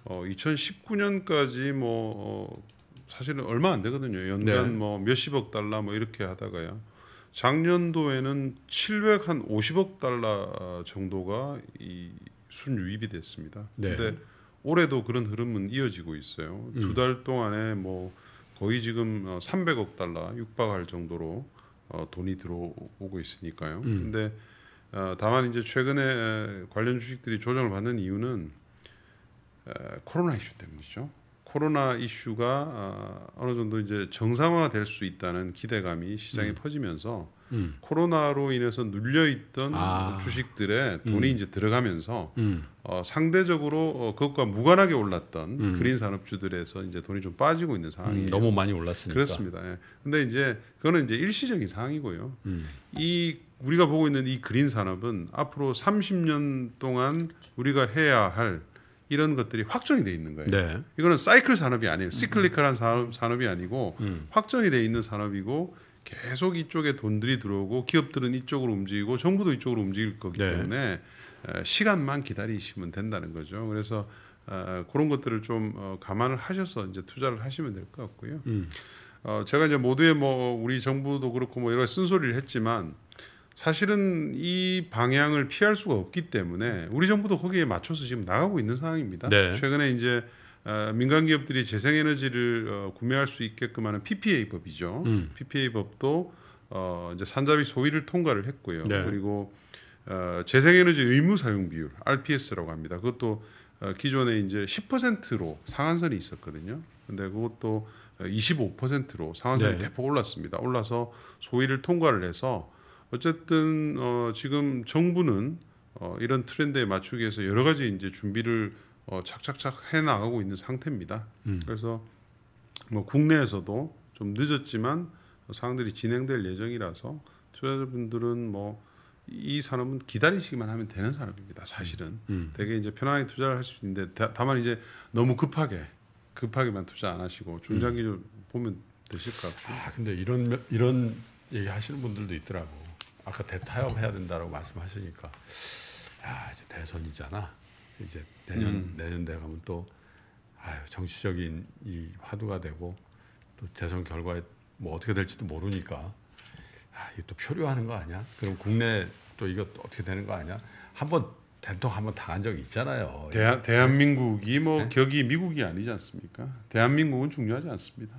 어 2019년까지 뭐 어, 사실은 얼마 안 되거든요. 연간 네. 뭐 몇십억 달러 뭐 이렇게 하다가요. 작년도에는 750억 달러 정도가 이 순유입이 됐습니다. 네. 근데 올해도 그런 흐름은 이어지고 있어요. 음. 두달 동안에 뭐 거의 지금 300억 어, 달러 육박할 정도로 어, 돈이 들어오고 있으니까요. 음. 근데 어, 다만 이제 최근에 관련 주식들이 조정을 받는 이유는 에, 코로나 이슈 때문이죠. 코로나 이슈가 아, 어느 정도 이제 정상화될 수 있다는 기대감이 시장에 음. 퍼지면서 음. 코로나로 인해서 눌려있던 아. 주식들의 음. 돈이 음. 이제 들어가면서 음. 어, 상대적으로 어, 그것과 무관하게 올랐던 음. 그린 산업주들에서 이제 돈이 좀 빠지고 있는 상황이 너무 많이 올랐으니까 그렇습니다. 그런데 예. 이제 그거는 이제 일시적인 상황이고요. 이 우리가 보고 있는 이 그린 산업은 앞으로 30년 동안 우리가 해야 할 이런 것들이 확정이 돼 있는 거예요. 네. 이거는 사이클 산업이 아니에요. 시클리컬한 산업, 음. 산업이 아니고 음. 확정이 돼 있는 산업이고 계속 이쪽에 돈들이 들어오고 기업들은 이쪽으로 움직이고 정부도 이쪽으로 움직일 거기 네. 때문에 어, 시간만 기다리시면 된다는 거죠. 그래서 어, 그런 것들을 좀 어, 감안을 하셔서 이제 투자를 하시면 될 것 같고요. 음. 제가 이제 모두의 뭐 우리 정부도 그렇고 뭐 여러 쓴소리를 했지만 사실은 이 방향을 피할 수가 없기 때문에 우리 정부도 거기에 맞춰서 지금 나가고 있는 상황입니다. 네. 최근에 이제 어, 민간 기업들이 재생에너지를 어, 구매할 수 있게끔 하는 PPA 법이죠. 음. PPA 법도 어, 이제 산자위 소위를 통과를 했고요. 네. 그리고 재생에너지 의무 사용 비율 RPS라고 합니다. 그것도 기존에 이제 10%로 상한선이 있었거든요. 근데 그것도 25%로 상한선이 네. 대폭 올랐습니다. 올라서 소위를 통과를 해서 어쨌든 어, 지금 정부는 어, 이런 트렌드에 맞추기 위해서 여러 가지 이제 준비를 어, 착착착 해 나가고 있는 상태입니다. 음. 그래서 뭐 국내에서도 좀 늦었지만 상황들이 진행될 예정이라서 투자자분들은 뭐이 산업은 기다리시기만 하면 되는 산업입니다. 사실은 음. 음. 되게 이제 편안하게 투자를 할 수 있는데 다, 다만 이제 너무 급하게 급하게만 투자 안 하시고 중장기 음. 좀 음. 보면 되실 것 같아요. 아 근데 이런 이런 얘기 하시는 분들도 있더라고. 아까 대타협 해야 된다고 말씀하시니까 야 이제 대선이잖아. 이제 내년 음. 내년 돼 가면 또 아유 정치적인 이 화두가 되고 또 대선 결과에 뭐 어떻게 될지도 모르니까 아, 이게 또 표류하는 거 아니야? 그럼 국내 또 이거 어떻게 되는 거 아니야? 한번 대통 한번 당한 적이 있잖아요. 대한, 예. 대한민국이 뭐 네? 격이 미국이 아니지 않습니까? 대한민국은 중요하지 않습니다.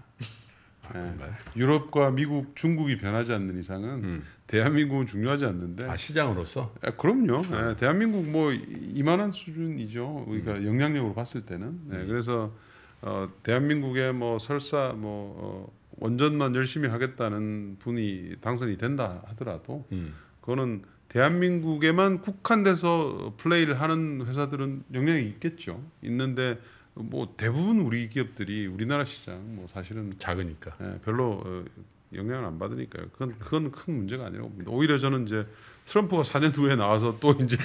예. 그런가요? 유럽과 미국, 중국이 변하지 않는 이상은 음. 대한민국은 중요하지 않는데. 아 시장으로서? 예, 아, 그럼요. 예, 네. 대한민국 뭐 이만한 수준이죠. 그러니까 음. 영향력으로 봤을 때는. 네, 그래서 어, 대한민국의 뭐 설사 뭐 어, 원전만 열심히 하겠다는 분이 당선이 된다 하더라도 음. 그거는 대한민국에만 국한돼서 플레이를 하는 회사들은 영향이 있겠죠. 있는데 뭐 대부분 우리 기업들이 우리나라 시장 뭐 사실은 작으니까 예, 별로 어, 영향을 안 받으니까요. 그건 그건 큰 문제가 아니라고 봅니다. 오히려 저는 이제 트럼프가 4년 후에 나와서 또 이제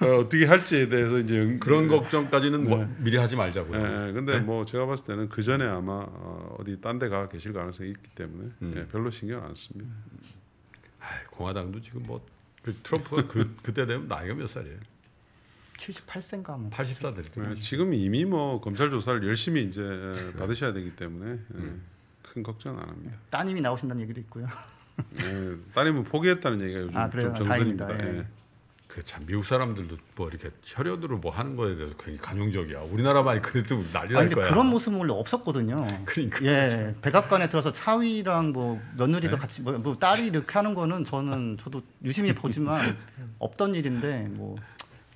어, 떻게 할지에 대해서 이제 그런 예. 걱정까지는 뭐 네. 뭐, 미리 하지 말자고요. 네, 근데 네? 뭐 제가 봤을 때는 그 전에 아마 어, 디딴 데 가 계실 가능성이 있기 때문에 음. 예, 별로 신경 안 씁니다. 아이, 공화당도 지금 뭐그 트럼프가 그 그때 되면 나이가 몇 살이에요? 78세인가 뭐 84대 네, 지금 이미 뭐 검찰 조사를 열심히 이제 네. 받으셔야 되기 때문에 음. 큰 걱정 안 합니다. 네, 따님이 나오신다는 얘기도 있고요. 네, 따님은 포기했다는 얘기가 요즘 아, 좀 정설입니다. 예. 예. 그참 미국 사람들도 뭐 이렇게 혈연으로 뭐 하는 거에 대해서 굉장히 관용적이야. 우리나라만 그래도 난리 날 아니, 거야. 그런 모습은 원래 없었거든요. 그러니까 예, 백악관에 들어서 사위랑 뭐 며느리가 네? 같이 뭐, 뭐 딸이 이렇게 하는 거는 저는 저도 유심히 보지만 없던 일인데 뭐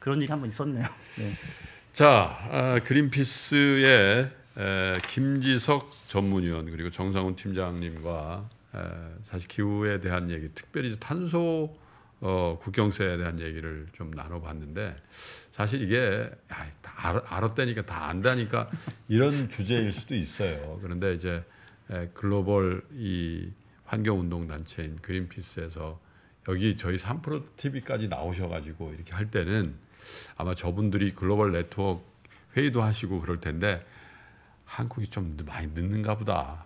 그런 일이 한번 있었네요. 네. 자, 아, 그린피스의 에, 김지석 전문위원 그리고 정상훈 팀장님과 에, 사실 기후에 대한 얘기, 특별히 탄소 어, 국경세에 대한 얘기를 좀 나눠봤는데 사실 이게 아, 다 알았다니까 다 안다니까 이런 주제일 수도 있어요. 그런데 이제 에, 글로벌 이 환경운동 단체인 그린피스에서 여기 저희 3프로 TV까지 나오셔가지고 이렇게 할 때는 아마 저분들이 글로벌 네트워크 회의도 하시고 그럴 텐데 한국이 좀 많이 늦는가 보다.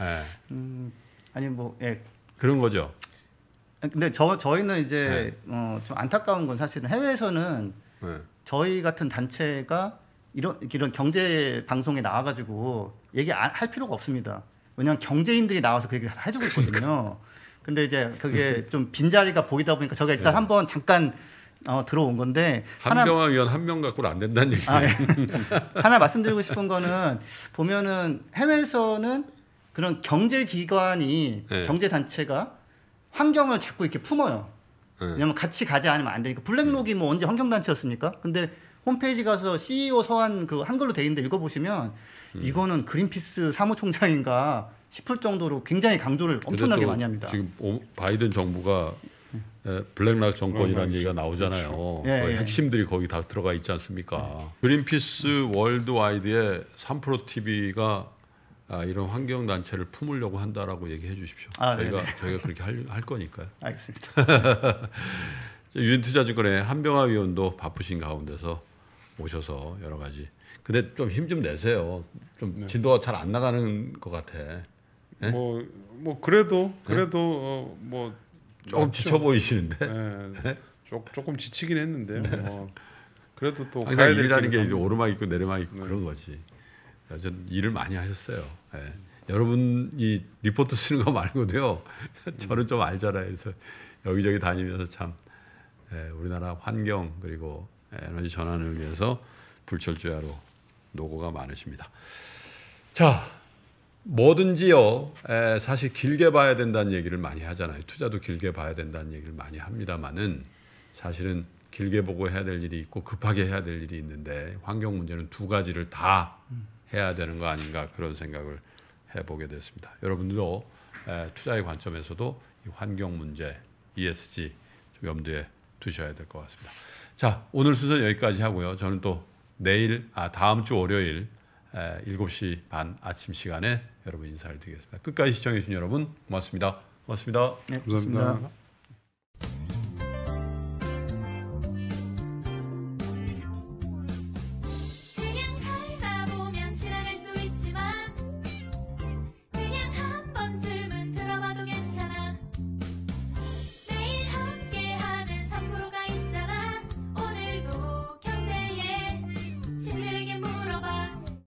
예. 음, 아니 뭐 예. 그런 거죠. 근데 저 저희는 이제 네. 예. 어좀 안타까운 건 사실은 해외에서는 네. 저희 같은 단체가 이런 이런 경제 방송에 나와가지고 얘기 안, 할 필요가 없습니다. 왜냐면 경제인들이 나와서 그 얘기를 해주고 있거든요. 그러니까. 근데 이제 그게 좀 빈자리가 보이다 보니까 저가 일단 네. 한번 잠깐 어, 들어온 건데 한병화 위원 한 명 갖고는 안 된다는 얘기. 아, 예. 하나 말씀드리고 싶은 거는 보면은 해외에서는 그런 경제 기관이 네. 예. 경제 단체가 환경을 자꾸 이렇게 품어요. 네. 왜냐면 같이 가지 않으면 안 되니까 블랙록이 예. 뭐 언제 환경 단체였습니까? 근데 홈페이지 가서 CEO 서한 그 한글로 돼 있는데 읽어보시면 음. 이거는 그린피스 사무총장인가 싶을 정도로 굉장히 강조를 엄청나게 많이 합니다. 지금 바이든 정부가 예, 블랙락 정권이라는 어, 얘기가 나오잖아요. 그렇죠. 예, 예. 핵심들이 거기 다 들어가 있지 않습니까? 그린피스 월드와이드의 3프로 TV가 아, 이런 환경 단체를 품으려고 한다라고 얘기해 주십시오. 아, 네, 저희가 네네. 저희가 그렇게 할, 할 거니까요. 알겠습니다. 유인투자증권의 한병아 위원도 바쁘신 가운데서 오셔서 여러 가지. 근데 좀 힘좀 좀 내세요. 좀 네. 진도가 잘 안 나가는 것 같아. 뭐뭐 예? 뭐 그래도 네? 그래도 네? 어, 뭐. 조금 지쳐 보이시는데. 네. 조, 조금 지치긴 했는데. 네. 뭐. 그래도 또 항상 일이라는 게 이제 오르막 있고 내리막 있고 네. 그런 거지. 아, 전 일을 많이 하셨어요. 네. 여러분이 리포트 쓰는 거 말고도요. 저는 좀 알잖아요. 그래서 여기저기 다니면서 참 예, 우리나라 환경 그리고 에너지 전환을 위해서 불철주야로 노고가 많으십니다. 자, 뭐든지요, 사실 길게 봐야 된다는 얘기를 많이 하잖아요. 투자도 길게 봐야 된다는 얘기를 많이 합니다만은 사실은 길게 보고 해야 될 일이 있고 급하게 해야 될 일이 있는데 환경 문제는 두 가지를 다 해야 되는 거 아닌가 그런 생각을 해보게 됐습니다. 여러분들도 투자의 관점에서도 환경 문제, ESG 좀 염두에 두셔야 될 것 같습니다. 자, 오늘 순서 여기까지 하고요. 저는 또 내일, 아, 다음 주 월요일 7시 반 아침 시간에 여러분 인사를 드리겠습니다. 끝까지 시청해 주신 여러분 고맙습니다. 고맙습니다. 네, 고맙습니다. 고맙습니다.